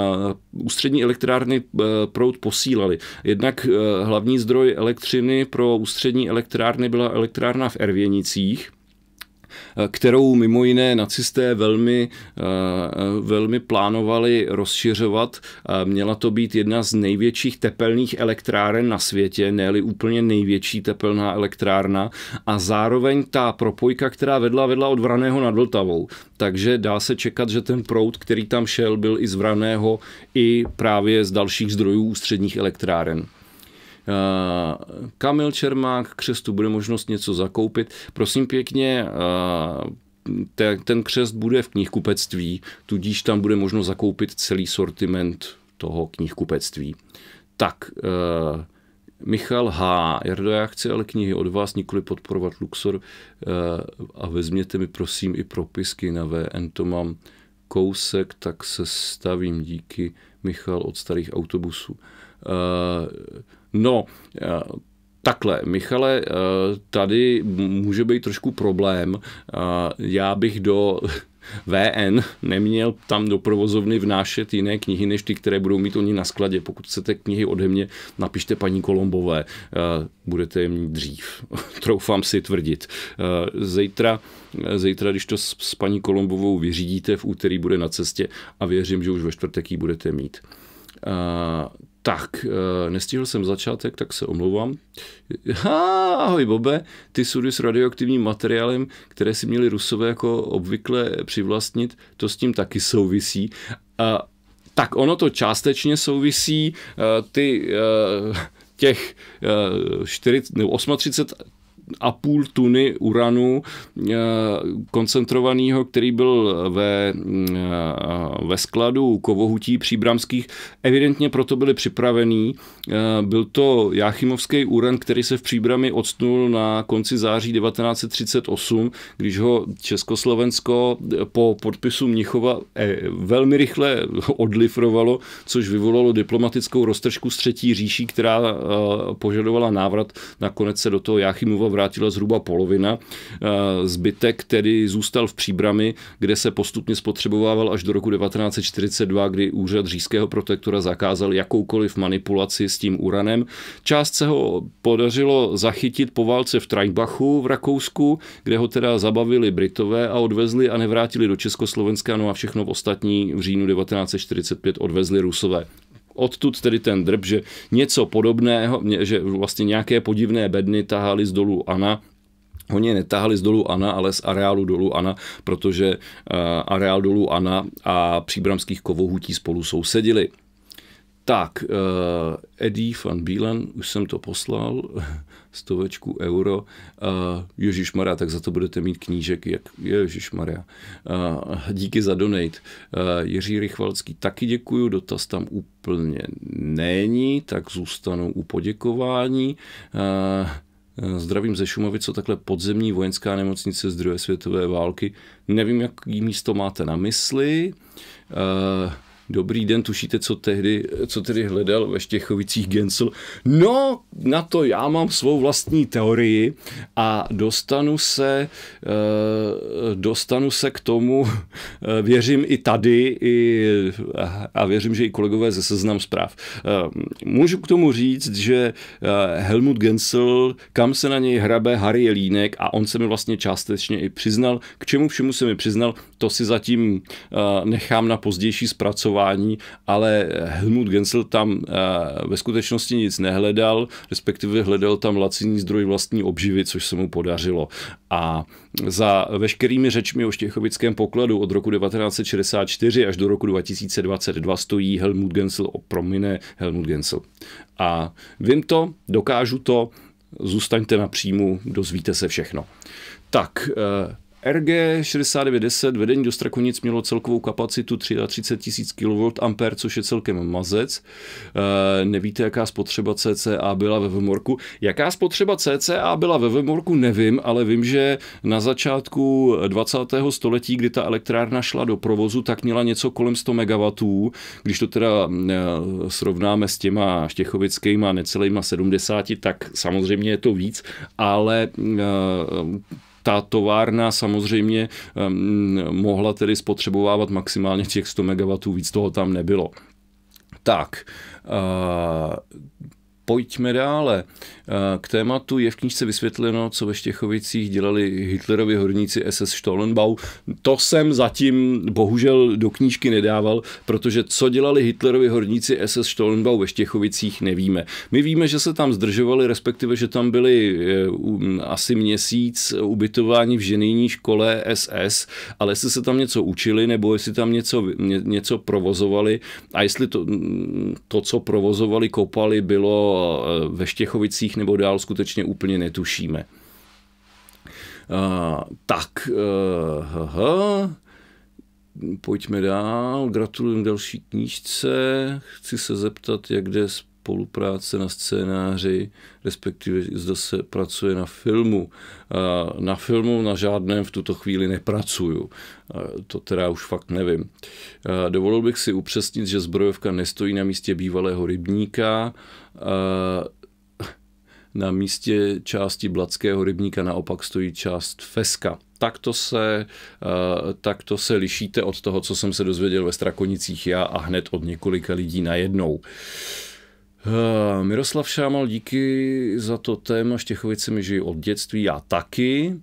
ústřední elektrárny eh, proud posílaly. Jednak hlavní zdroj elektřiny pro ústřední elektrárny byla elektrárna v Ervěnicích, kterou mimo jiné nacisté velmi, eh, velmi plánovali rozšiřovat. Eh, měla to být jedna z největších tepelných elektráren na světě, ne úplně největší tepelná elektrárna a zároveň ta propojka, která vedla, vedla od Vraného nad Vltavou. Takže dá se čekat, že ten proud, který tam šel, byl i z Vraného, i právě z dalších zdrojů ústředních elektráren. Eh, Kamil Čermák, křestu bude možnost něco zakoupit. Prosím pěkně, eh, ten křest bude v knihkupectví, tudíž tam bude možno zakoupit celý sortiment toho knihkupectví. Tak, eh, Michal H. Jardo, já chci ale knihy od vás, nikoli podporovat Luxor a vezměte mi prosím i propisky na VN, to mám kousek, tak se stavím díky Michal od starých autobusů. Uh, No, eh, Takhle, Michale, eh, tady může být trošku problém. Eh, já bych do VN neměl tam do provozovny vnášet jiné knihy, než ty, které budou mít oni na skladě. Pokud chcete knihy ode mě, napište paní Kolombové. Budete je mít dřív. Troufám si tvrdit. Zítra, zítra, když to s, paní Kolombovou vyřídíte, v úterý bude na cestě a věřím, že už ve čtvrtek ji budete mít tak, e, nestihl jsem začátek, tak se omlouvám. Ha, ahoj Bobe, ty sudy s radioaktivním materiálem, které si měli rusové jako obvykle přivlastnit, to s tím taky souvisí. A tak ono to částečně souvisí. E, ty e, těch 40, 38 a půl tuny uranu eh, koncentrovaného, který byl ve, eh, ve skladu kovohutí příbramských. Evidentně proto byli připravený. Eh, byl to Jáchymovský uran, který se v příbrami odstnul na konci září 1938, když ho Československo po podpisu Mnichova velmi rychle odlifrovalo, což vyvolalo diplomatickou roztržku s třetí říší, která požadovala návrat. Nakonec se do toho Jáchymova vrátila zhruba polovina. Eh, zbytek tedy zůstal v příbrami, kde se postupně spotřebovával až do roku 1942, kdy úřad říšského protektora zakázal jakoukoliv manipulaci s tím uranem. Část se ho podařilo zachytit po válce v Trajbachu v Rakousku, kde ho teda zabavili Britové a odvezli a nevrátili do Československa, no a všechno v ostatní v říjnu 1945 odvezli Rusové. Odtud tedy ten drb, že něco podobného, že vlastně nějaké podivné bedny tahali z dolů Ana, Oni je netahali z dolů Ana, ale z areálu dolů Ana, protože uh, areál dolů Ana a příbramských kovohutí spolu sousedili. Tak, uh, Eddie van Bielen, už jsem to poslal stovečku euro. A Ježíš Maria, tak za to budete mít knížek, jak Ježíš Maria. Díky za donate. A Jiří Rychvalský, taky děkuju, dotaz tam úplně není, tak zůstanou u poděkování. A Zdravím ze Šumavy, co takhle podzemní vojenská nemocnice z druhé světové války. Nevím, jaký místo máte na mysli. Uh, Dobrý den, tušíte, co tehdy, co tedy hledal ve Štěchovicích Gensel? No, na to já mám svou vlastní teorii a dostanu se, eh, dostanu se k tomu, eh, věřím i tady i, a věřím, že i kolegové ze Seznam zpráv. Eh, můžu k tomu říct, že Helmut Gensel, kam se na něj hrabe Harry Jelínek a on se mi vlastně částečně i přiznal, k čemu všemu se mi přiznal, to si zatím nechám na pozdější zpracování hlasování, ale Helmut Gensel tam eh, ve skutečnosti nic nehledal, respektive hledal tam laciný zdroj vlastní obživy, což se mu podařilo. A za veškerými řečmi o Štěchovickém pokladu od roku 1964 až do roku 2022 stojí Helmut Gensel o promine Helmut Gensel. A vím to, dokážu to, zůstaňte na dozvíte se všechno. Tak, eh, RG 6910 vedení do Strakonic mělo celkovou kapacitu 33 000 kVA, což je celkem mazec. E, nevíte, jaká spotřeba CCA byla ve Vmorku? Jaká spotřeba CCA byla ve Vmorku, nevím, ale vím, že na začátku 20. století, kdy ta elektrárna šla do provozu, tak měla něco kolem 100 MW, když to teda eh, srovnáme s těma štěchovickýma necelýma 70, tak samozřejmě je to víc, ale eh, ta továrna samozřejmě mohla tedy spotřebovávat maximálně těch 100 MW, víc toho tam nebylo. Tak, pojďme dále. Eh, k tématu je v knížce vysvětleno, co ve Štěchovicích dělali Hitlerovi horníci SS Stollenbau. To jsem zatím bohužel do knížky nedával, protože co dělali Hitlerovi horníci SS Stollenbau ve Štěchovicích, nevíme. My víme, že se tam zdržovali, respektive, že tam byli eh, asi měsíc ubytováni v ženijní škole SS, ale jestli se tam něco učili, nebo jestli tam něco, něco provozovali a jestli to, to co provozovali, kopali, bylo Eh, ve Štěchovicích nebo dál skutečně úplně netušíme. Uh, tak, uh, eh, haha. pojďme dál. Gratulujem další knížce. Chci se zeptat, jak jde spolupráce na scénáři, respektive zda se pracuje na filmu. Na filmu na žádném v tuto chvíli nepracuju. To teda už fakt nevím. Dovolil bych si upřesnit, že zbrojovka nestojí na místě bývalého rybníka, Eh, na místě části Blatského rybníka naopak stojí část Feska. Takto se, eh, takto se lišíte od toho, co jsem se dozvěděl ve Strakonicích já a hned od několika lidí najednou. Eh, Miroslav Šámal, díky za to téma. Štěchovice mi žijí od dětství, já taky.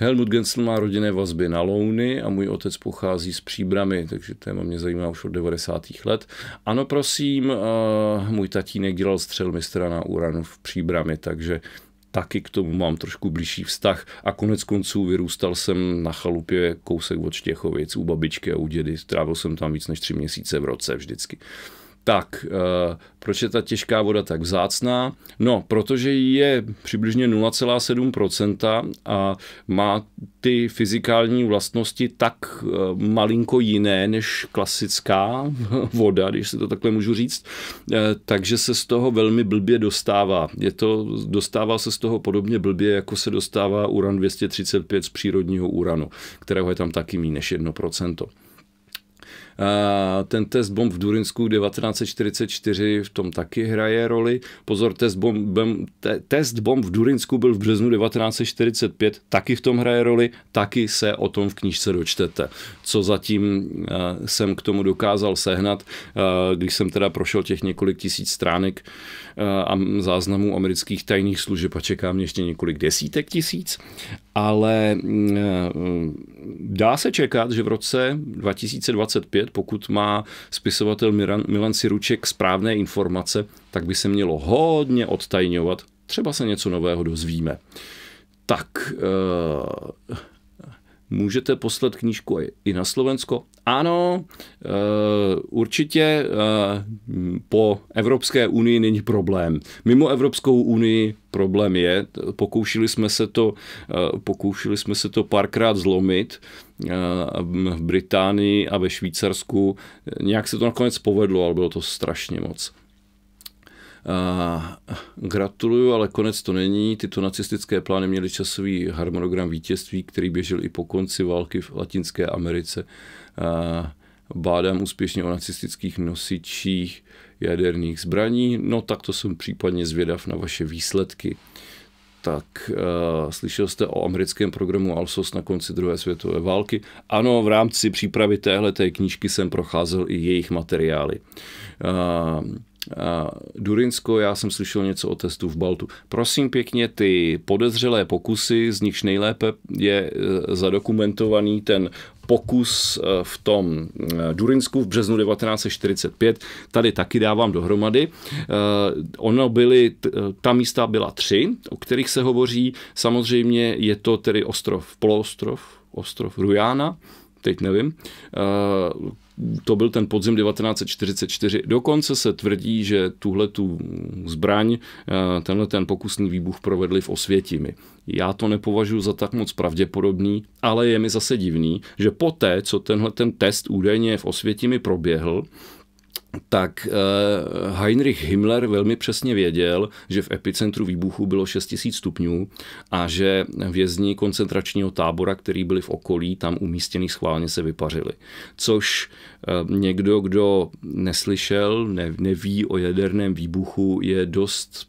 Helmut Gensl má rodinné vazby na Louny a můj otec pochází z Příbramy, takže téma mě zajímá už od 90. let. Ano, prosím, eh, můj tatínek dělal střel mistra na uranu v Příbramy, takže taky k tomu mám trošku blížší vztah a konec konců vyrůstal jsem na chalupě kousek od Štěchovic u babičky a u dědy. Strávil jsem tam víc než tři měsíce v roce vždycky. Tak, eh, proč je ta těžká voda tak vzácná? No, protože je přibližně 0,7% a má ty fyzikální vlastnosti tak eh, malinko jiné než klasická voda, když se to takhle můžu říct, eh, takže se z toho velmi blbě dostává. Je to, dostává se z toho podobně blbě, jako se dostává uran 235 z přírodního uranu, kterého je tam taky méně než 1%. Ten test bomb v Durinsku 1944 v tom taky hraje roli. Pozor, test bomb, te, test bomb v Durinsku byl v březnu 1945, taky v tom hraje roli, taky se o tom v knížce dočtete. Co zatím e, jsem k tomu dokázal sehnat, e, když jsem teda prošel těch několik tisíc stránek, Eh, a záznamů amerických tajných služeb a čeká mě ještě několik desítek tisíc, ale mm, eh, mm, dá se čekat, že v roce 2025, pokud má spisovatel Milan, Milan Siruček správné informace, tak by se mělo hodně odtajňovat, třeba se něco nového dozvíme. Tak, eh, můžete poslat knížku i na Slovensko? Ano, eh, určitě eh, po Evropské unii není problém. Mimo Evropskou unii problém je, pokoušeli jsme se to, eh, pokoušeli jsme se to párkrát zlomit v Británii a ve Švýcarsku. Nějak se to nakonec povedlo, ale bylo to strašně moc. A gratuluju, ale konec to není. Tyto nacistické plány měly časový harmonogram vítězství, který běžel i po konci války v Latinské Americe. A bádám úspěšně o nacistických nosičích jaderných zbraní. No tak to jsem případně zvědav na vaše výsledky. Tak uh, slyšel jste o americkém programu ALSOS na konci druhé světové války. Ano, v rámci přípravy téhle té knížky jsem procházel i jejich materiály. Uh, Durinsko, já jsem slyšel něco o testu v Baltu. Prosím pěkně, ty podezřelé pokusy, z nichž nejlépe je e, zadokumentovaný ten pokus e, v tom e, Durinsku v březnu 1945, tady taky dávám dohromady. Ono byly, ta místa byla tři, o kterých se hovoří. Samozřejmě je to tedy ostrov, poloostrov, ostrov Rujána, teď nevím, to byl ten podzim 1944. Dokonce se tvrdí, že tuhle tu zbraň, eh, tenhle ten pokusný výbuch provedli v Osvětimi. Já to nepovažuji za tak moc pravděpodobný, ale je mi zase divný, že poté, co tenhle ten test údajně v Osvětimi proběhl, tak eh, Heinrich Himmler velmi přesně věděl, že v epicentru výbuchu bylo 6000 stupňů a že vězni koncentračního tábora, který byli v okolí, tam umístěný schválně se vypařili. Což eh, někdo, kdo neslyšel, neví o jaderném výbuchu, je dost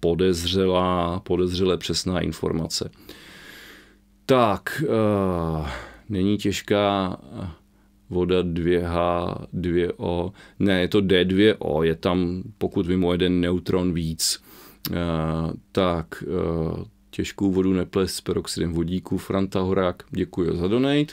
podezřelá, podezřelé přesná informace. Tak, eh, není těžká voda 2H, 2O, ne, je to D2O, je tam, pokud vím, o jeden neutron víc, eh, tak eh, těžkou vodu neples s peroxidem vodíku. Franta Horák, děkuji za donate.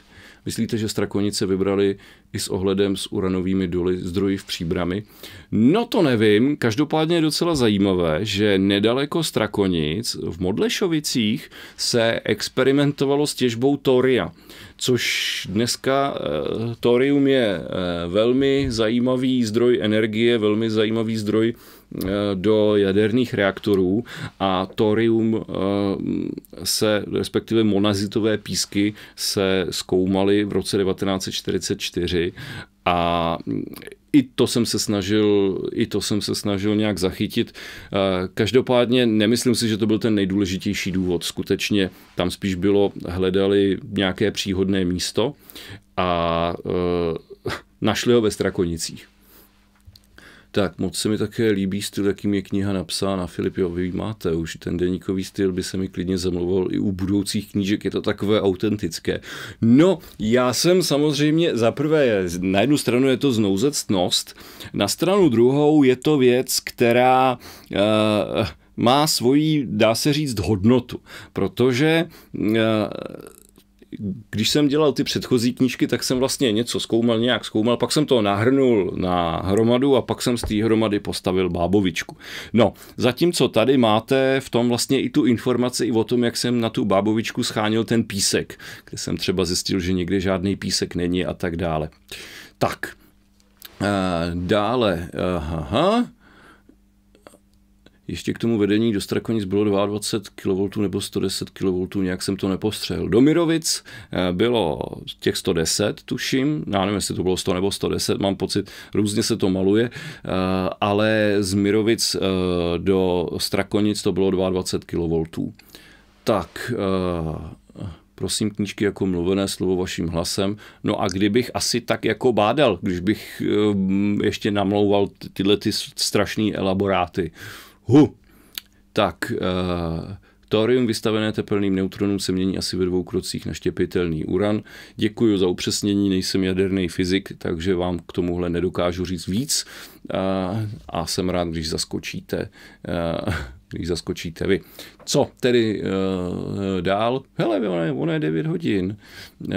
Myslíte, že Strakonice vybrali i s ohledem s uranovými doly zdroji v příbrami? No to nevím, každopádně je docela zajímavé, že nedaleko Strakonic v Modlešovicích se experimentovalo s těžbou toria což dneska eh, thorium je eh, velmi zajímavý zdroj energie, velmi zajímavý zdroj eh, do jaderných reaktorů a thorium se, respektive monazitové písky se zkoumaly v roce 1944 a i to jsem se snažil, i to jsem se snažil nějak zachytit. Každopádně nemyslím si, že to byl ten nejdůležitější důvod. Skutečně tam spíš bylo, hledali nějaké příhodné místo a e, našli ho ve Strakonicích. Tak moc se mi také líbí styl, jakým je kniha napsána. Filip, jo, vy máte už ten deníkový styl, by se mi klidně zamluvil i u budoucích knížek, je to takové autentické. No, já jsem samozřejmě, za prvé, na jednu stranu je to znouzectnost, na stranu druhou je to věc, která... Uh, má svoji, dá se říct, hodnotu, protože uh, když jsem dělal ty předchozí knížky, tak jsem vlastně něco zkoumal, nějak zkoumal, pak jsem to nahrnul na hromadu a pak jsem z té hromady postavil bábovičku. No, zatímco tady máte v tom vlastně i tu informaci i o tom, jak jsem na tu bábovičku schánil ten písek, kde jsem třeba zjistil, že někde žádný písek není a tak dále. Tak, eh, dále, eh, aha, ještě k tomu vedení do Strakonic bylo 22 kV nebo 110 kV, nějak jsem to nepostřehl. Do Mirovic eh, bylo těch 110, tuším, já nevím, jestli to bylo 100 nebo 110, mám pocit, různě se to maluje, eh, ale z Mirovic eh, do Strakonic to bylo 22 kV. Tak, prosím knížky jako mluvené slovo vaším hlasem. No a kdybych asi tak jako bádal, když bych ještě namlouval tyhle ty strašné elaboráty. Hu. Tak, uh, eh, thorium vystavené teplným neutronům se mění asi ve dvou krocích na štěpitelný uran. Děkuji za upřesnění, nejsem jaderný fyzik, takže vám k tomuhle nedokážu říct víc a, eh, a jsem rád, když zaskočíte, Uh, když zaskočíte vy. Co tedy uh, dál? Hele, ono je, ono je 9 hodin. Uh,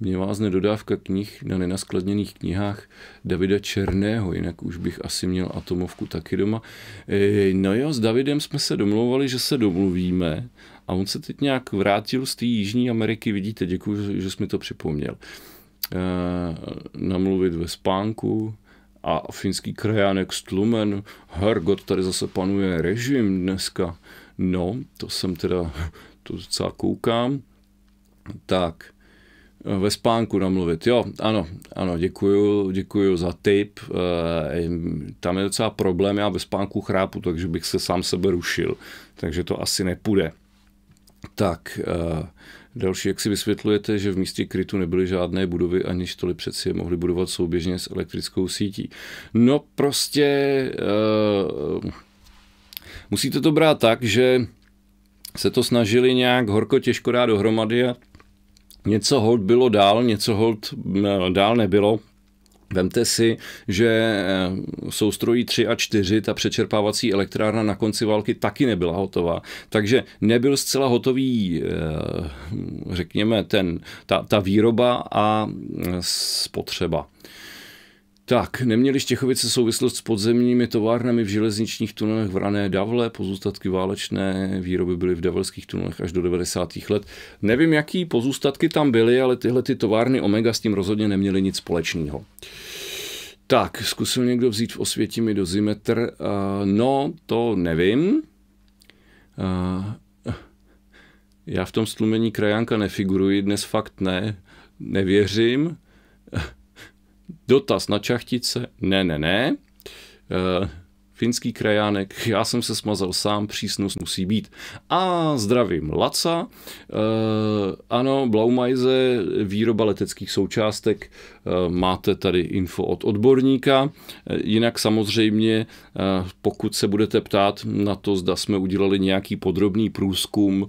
mě vázne dodávka knih na nenaskladněných knihách Davida Černého, jinak už bych asi měl atomovku taky doma. E, no jo, s Davidem jsme se domlouvali, že se domluvíme a on se teď nějak vrátil z té Jižní Ameriky, vidíte, děkuji, že jsi mi to připomněl. E, namluvit ve spánku, a finský krajánek Stlumen, hergot, tady zase panuje režim dneska. No, to jsem teda, to docela koukám. Tak, Eh, ve spánku namluvit. Jo, ano, ano, děkuju, děkuju za tip. E, tam je docela problém, já ve spánku chrápu, takže bych se sám sebe rušil, takže to asi nepůjde. Tak, e, další, jak si vysvětlujete, že v místě krytu nebyly žádné budovy, aniž tolik přeci je mohli budovat souběžně s elektrickou sítí. No prostě e, musíte to brát tak, že se to snažili nějak horko těžko dát dohromady a něco hold bylo dál, něco hold dál nebylo. Vemte si, že e, soustrojí 3 a 4, ta přečerpávací elektrárna na konci války taky nebyla hotová. Takže nebyl zcela hotový, e, řekněme, ten, ta, ta výroba a e, spotřeba. Tak, neměli Štěchovice souvislost s podzemními továrnami v železničních tunelech v rané Davle, pozůstatky válečné výroby byly v davelských tunelech až do 90. let. Nevím, jaký pozůstatky tam byly, ale tyhle ty továrny Omega s tím rozhodně neměly nic společného. Tak, zkusil někdo vzít v osvěti mi dozimetr? Uh, eh, no, to nevím. Uh, já v tom stlumení krajanka nefiguruji, dnes fakt ne, nevěřím. Eh, Dotaz na čachtice? Ne, ne, ne. E, finský krajánek, já jsem se smazal sám, přísnost musí být. A zdravím Laca, e, ano, Blaumajze, výroba leteckých součástek, Eh, máte tady info od odborníka. Eh, jinak samozřejmě, eh, pokud se budete ptát na to, zda jsme udělali nějaký podrobný průzkum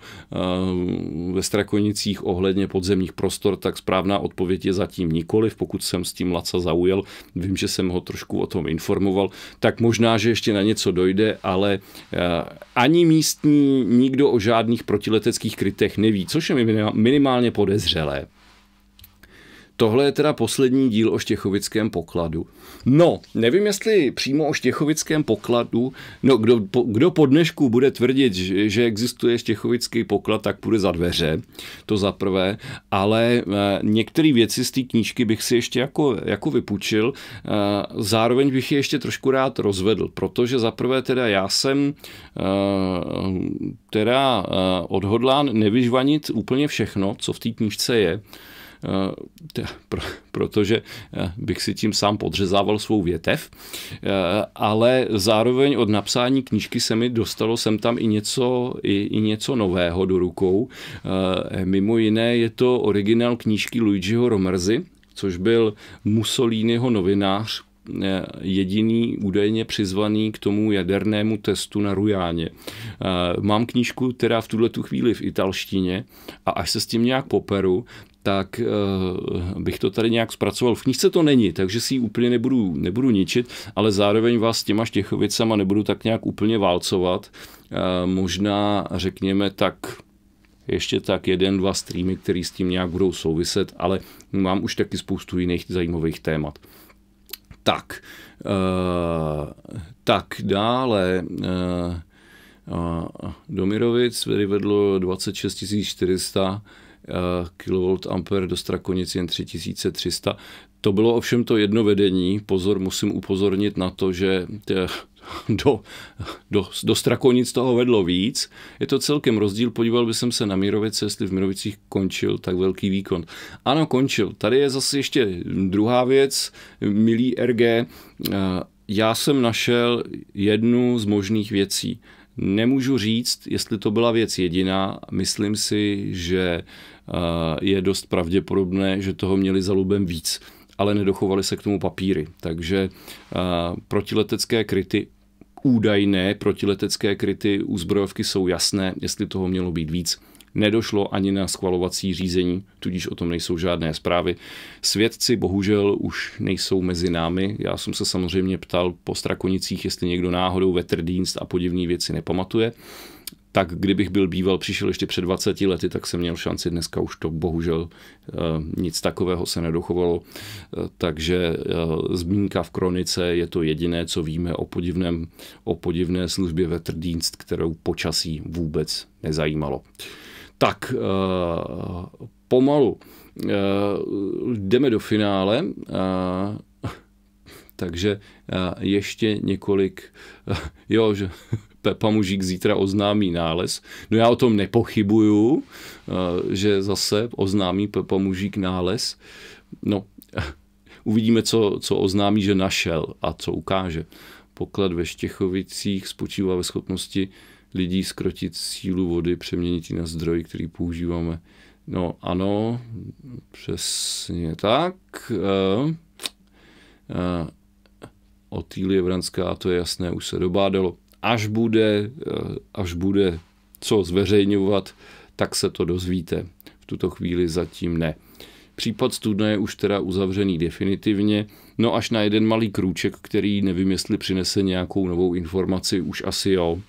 ve Strakonicích ohledně podzemních prostor, tak správná odpověď je zatím nikoli. Pokud jsem s tím Laca zaujal, vím, že jsem ho trošku o tom informoval, tak možná, že ještě na něco dojde, ale ani místní nikdo o žádných protileteckých krytech neví, což je minimálně podezřelé. Tohle je teda poslední díl o Štěchovickém pokladu. No, nevím, jestli přímo o Štěchovickém pokladu, no kdo, po, kdo po dnešku bude tvrdit, že, že existuje Štěchovický poklad, tak půjde za dveře, to za prvé, ale e, některé věci z té knížky bych si ještě jako, jako vypučil, e, zároveň bych je ještě trošku rád rozvedl, protože za prvé teda já jsem e, teda eh, odhodlán nevyžvanit úplně všechno, co v té knížce je, Eh, protože eh, bych si tím sám podřezával svou větev, eh, ale zároveň od napsání knížky se mi dostalo sem tam i něco, i, i něco nového do rukou. Mimo jiné je to originál knížky Luigiho Romerzy, což byl Mussoliniho novinář, jediný údajně přizvaný k tomu jadernému testu na Rujáně. Mám knížku, která v tuhle tu chvíli v italštině a až se s tím nějak poperu, tak eh, bych to tady nějak zpracoval. V knížce to není, takže si ji úplně nebudu, nebudu ničit, ale zároveň vás s těma Štěchovicama nebudu tak nějak úplně válcovat. Eh, možná řekněme tak ještě tak jeden, dva streamy, které s tím nějak budou souviset, ale mám už taky spoustu jiných zajímavých témat. Tak, e, tak dále. E, Domirovic vedlo 26 400 Eh, kV do Strakonic jen 3300. To bylo ovšem to jedno vedení. Pozor, musím upozornit na to, že eh, do, do, do Strakonic toho vedlo víc. Je to celkem rozdíl. Podíval bych se na Mirovice, jestli v Mirovicích končil tak velký výkon. Ano, končil. Tady je zase ještě druhá věc, milý RG. Eh, já jsem našel jednu z možných věcí. Nemůžu říct, jestli to byla věc jediná. Myslím si, že je dost pravděpodobné, že toho měli za lubem víc, ale nedochovaly se k tomu papíry. Takže protiletecké kryty údajné protiletecké kryty u zbrojovky jsou jasné, jestli toho mělo být víc. Nedošlo ani na schvalovací řízení, tudíž o tom nejsou žádné zprávy. Svědci bohužel už nejsou mezi námi. Já jsem se samozřejmě ptal po Strakonicích, jestli někdo náhodou Vetterdeenst a podivné věci nepamatuje tak kdybych byl býval, přišel ještě před 20 lety, tak jsem měl šanci. Dneska už to bohužel eh, nic takového se nedochovalo. Eh, takže eh, zmínka v kronice je to jediné, co víme o, podivném, o podivné službě vetrdínst, kterou počasí vůbec nezajímalo. Tak pomalu jdeme do finále. Takže ještě několik, jo, že Pepa Mužík zítra oznámí nález. No já o tom nepochybuju, eh, že zase oznámí Pepa Mužík nález. No, uvidíme, co, co oznámí, že našel a co ukáže. Poklad ve Štěchovicích spočívá ve schopnosti lidí skrotit sílu vody, přeměnit ji na zdroj, který používáme. No ano, přesně tak. Uh, eh, uh, eh, Otýlie Vranská, to je jasné, už se dobádalo až bude, eh, až bude co zveřejňovat, tak se to dozvíte. V tuto chvíli zatím ne. Případ studna je už teda uzavřený definitivně, no až na jeden malý krůček, který nevím, jestli přinese nějakou novou informaci, už asi jo.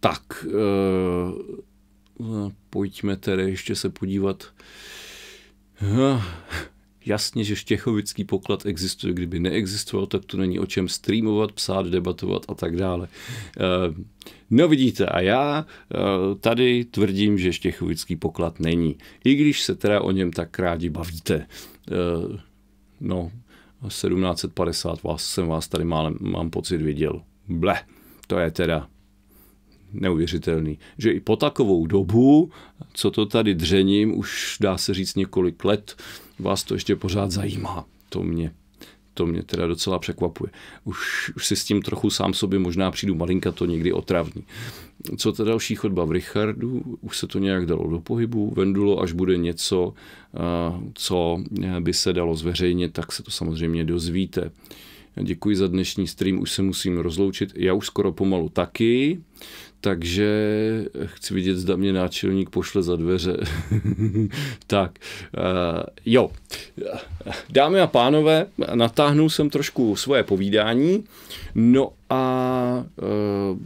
Tak, eh, pojďme tedy ještě se podívat. Hm. Jasně, že štěchovický poklad existuje, kdyby neexistoval, tak tu není o čem streamovat, psát, debatovat a tak dále. Eh, no vidíte, a já eh, tady tvrdím, že štěchovický poklad není, i když se teda o něm tak rádi bavíte. Eh, no, 1750 vás jsem vás tady málem, mám pocit, viděl. Ble, to je teda neuvěřitelný, že i po takovou dobu, co to tady dřením, už dá se říct několik let, vás to ještě pořád zajímá. To mě to mě teda docela překvapuje. Už, už si s tím trochu sám sobě možná přijdu malinka to někdy otravní. Co ta další chodba v Richardu? Už se to nějak dalo do pohybu. Vendulo, až bude něco, eh, co by se dalo zveřejnit, tak se to samozřejmě dozvíte. Děkuji za dnešní stream, už se musím rozloučit. Já už skoro pomalu taky takže chci vidět, zda mě náčelník pošle za dveře. tak, uh, jo. Dámy a pánové, natáhnul jsem trošku svoje povídání, no a uh,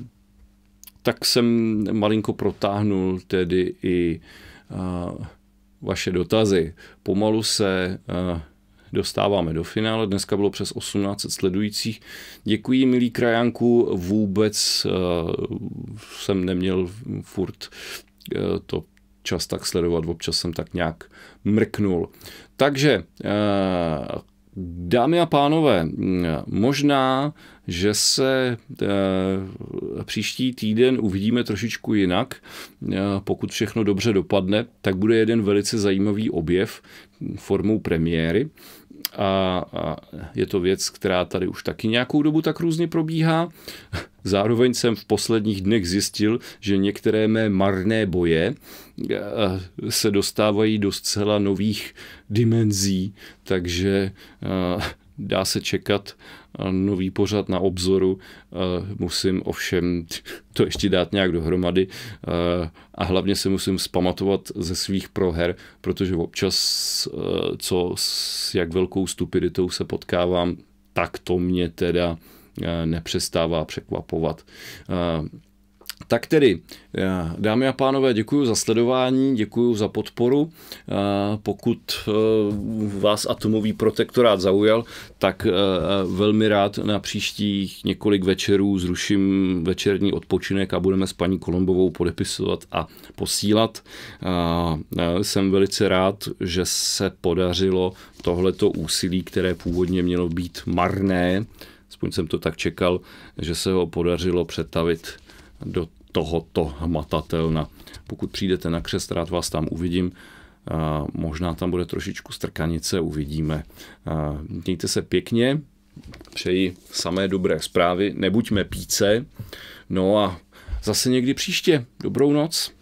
tak jsem malinko protáhnul tedy i uh, vaše dotazy. Pomalu se uh, dostáváme do finále. Dneska bylo přes 18 sledujících. Děkuji, milý krajanku. Vůbec uh, jsem neměl furt uh, to čas tak sledovat, občas jsem tak nějak mrknul. Takže, uh, dámy a pánové, možná, že se příští týden uvidíme trošičku jinak. Pokud všechno dobře dopadne, tak bude jeden velice zajímavý objev formou premiéry a, a je to věc, která tady už taky nějakou dobu tak různě probíhá. Zároveň jsem v posledních dnech zjistil, že některé mé marné boje eh, se dostávají do zcela nových dimenzí, takže eh, Dá se čekat eh, nový pořad na obzoru, eh, musím ovšem to ještě dát nějak dohromady eh, a hlavně se musím spamatovat ze svých proher, protože občas, co s jak velkou stupiditou se potkávám, tak to mě teda nepřestává překvapovat. Tak tedy, eh, dámy a pánové, děkuji za sledování, děkuji za podporu. Eh, pokud eh, vás atomový protektorát zaujal, tak velmi rád na příštích několik večerů zruším večerní odpočinek a budeme s paní Kolombovou podepisovat a posílat. Jsem velice rád, že se podařilo tohleto úsilí, které původně mělo být marné, aspoň jsem to tak čekal, že se ho podařilo přetavit do tohoto hmatatelna. Pokud přijdete na křest, rád vás tam uvidím. Možná tam bude trošičku strkanice, uvidíme. Mějte se pěkně, přeji samé dobré zprávy, nebuďme píce, no a zase někdy příště. Dobrou noc.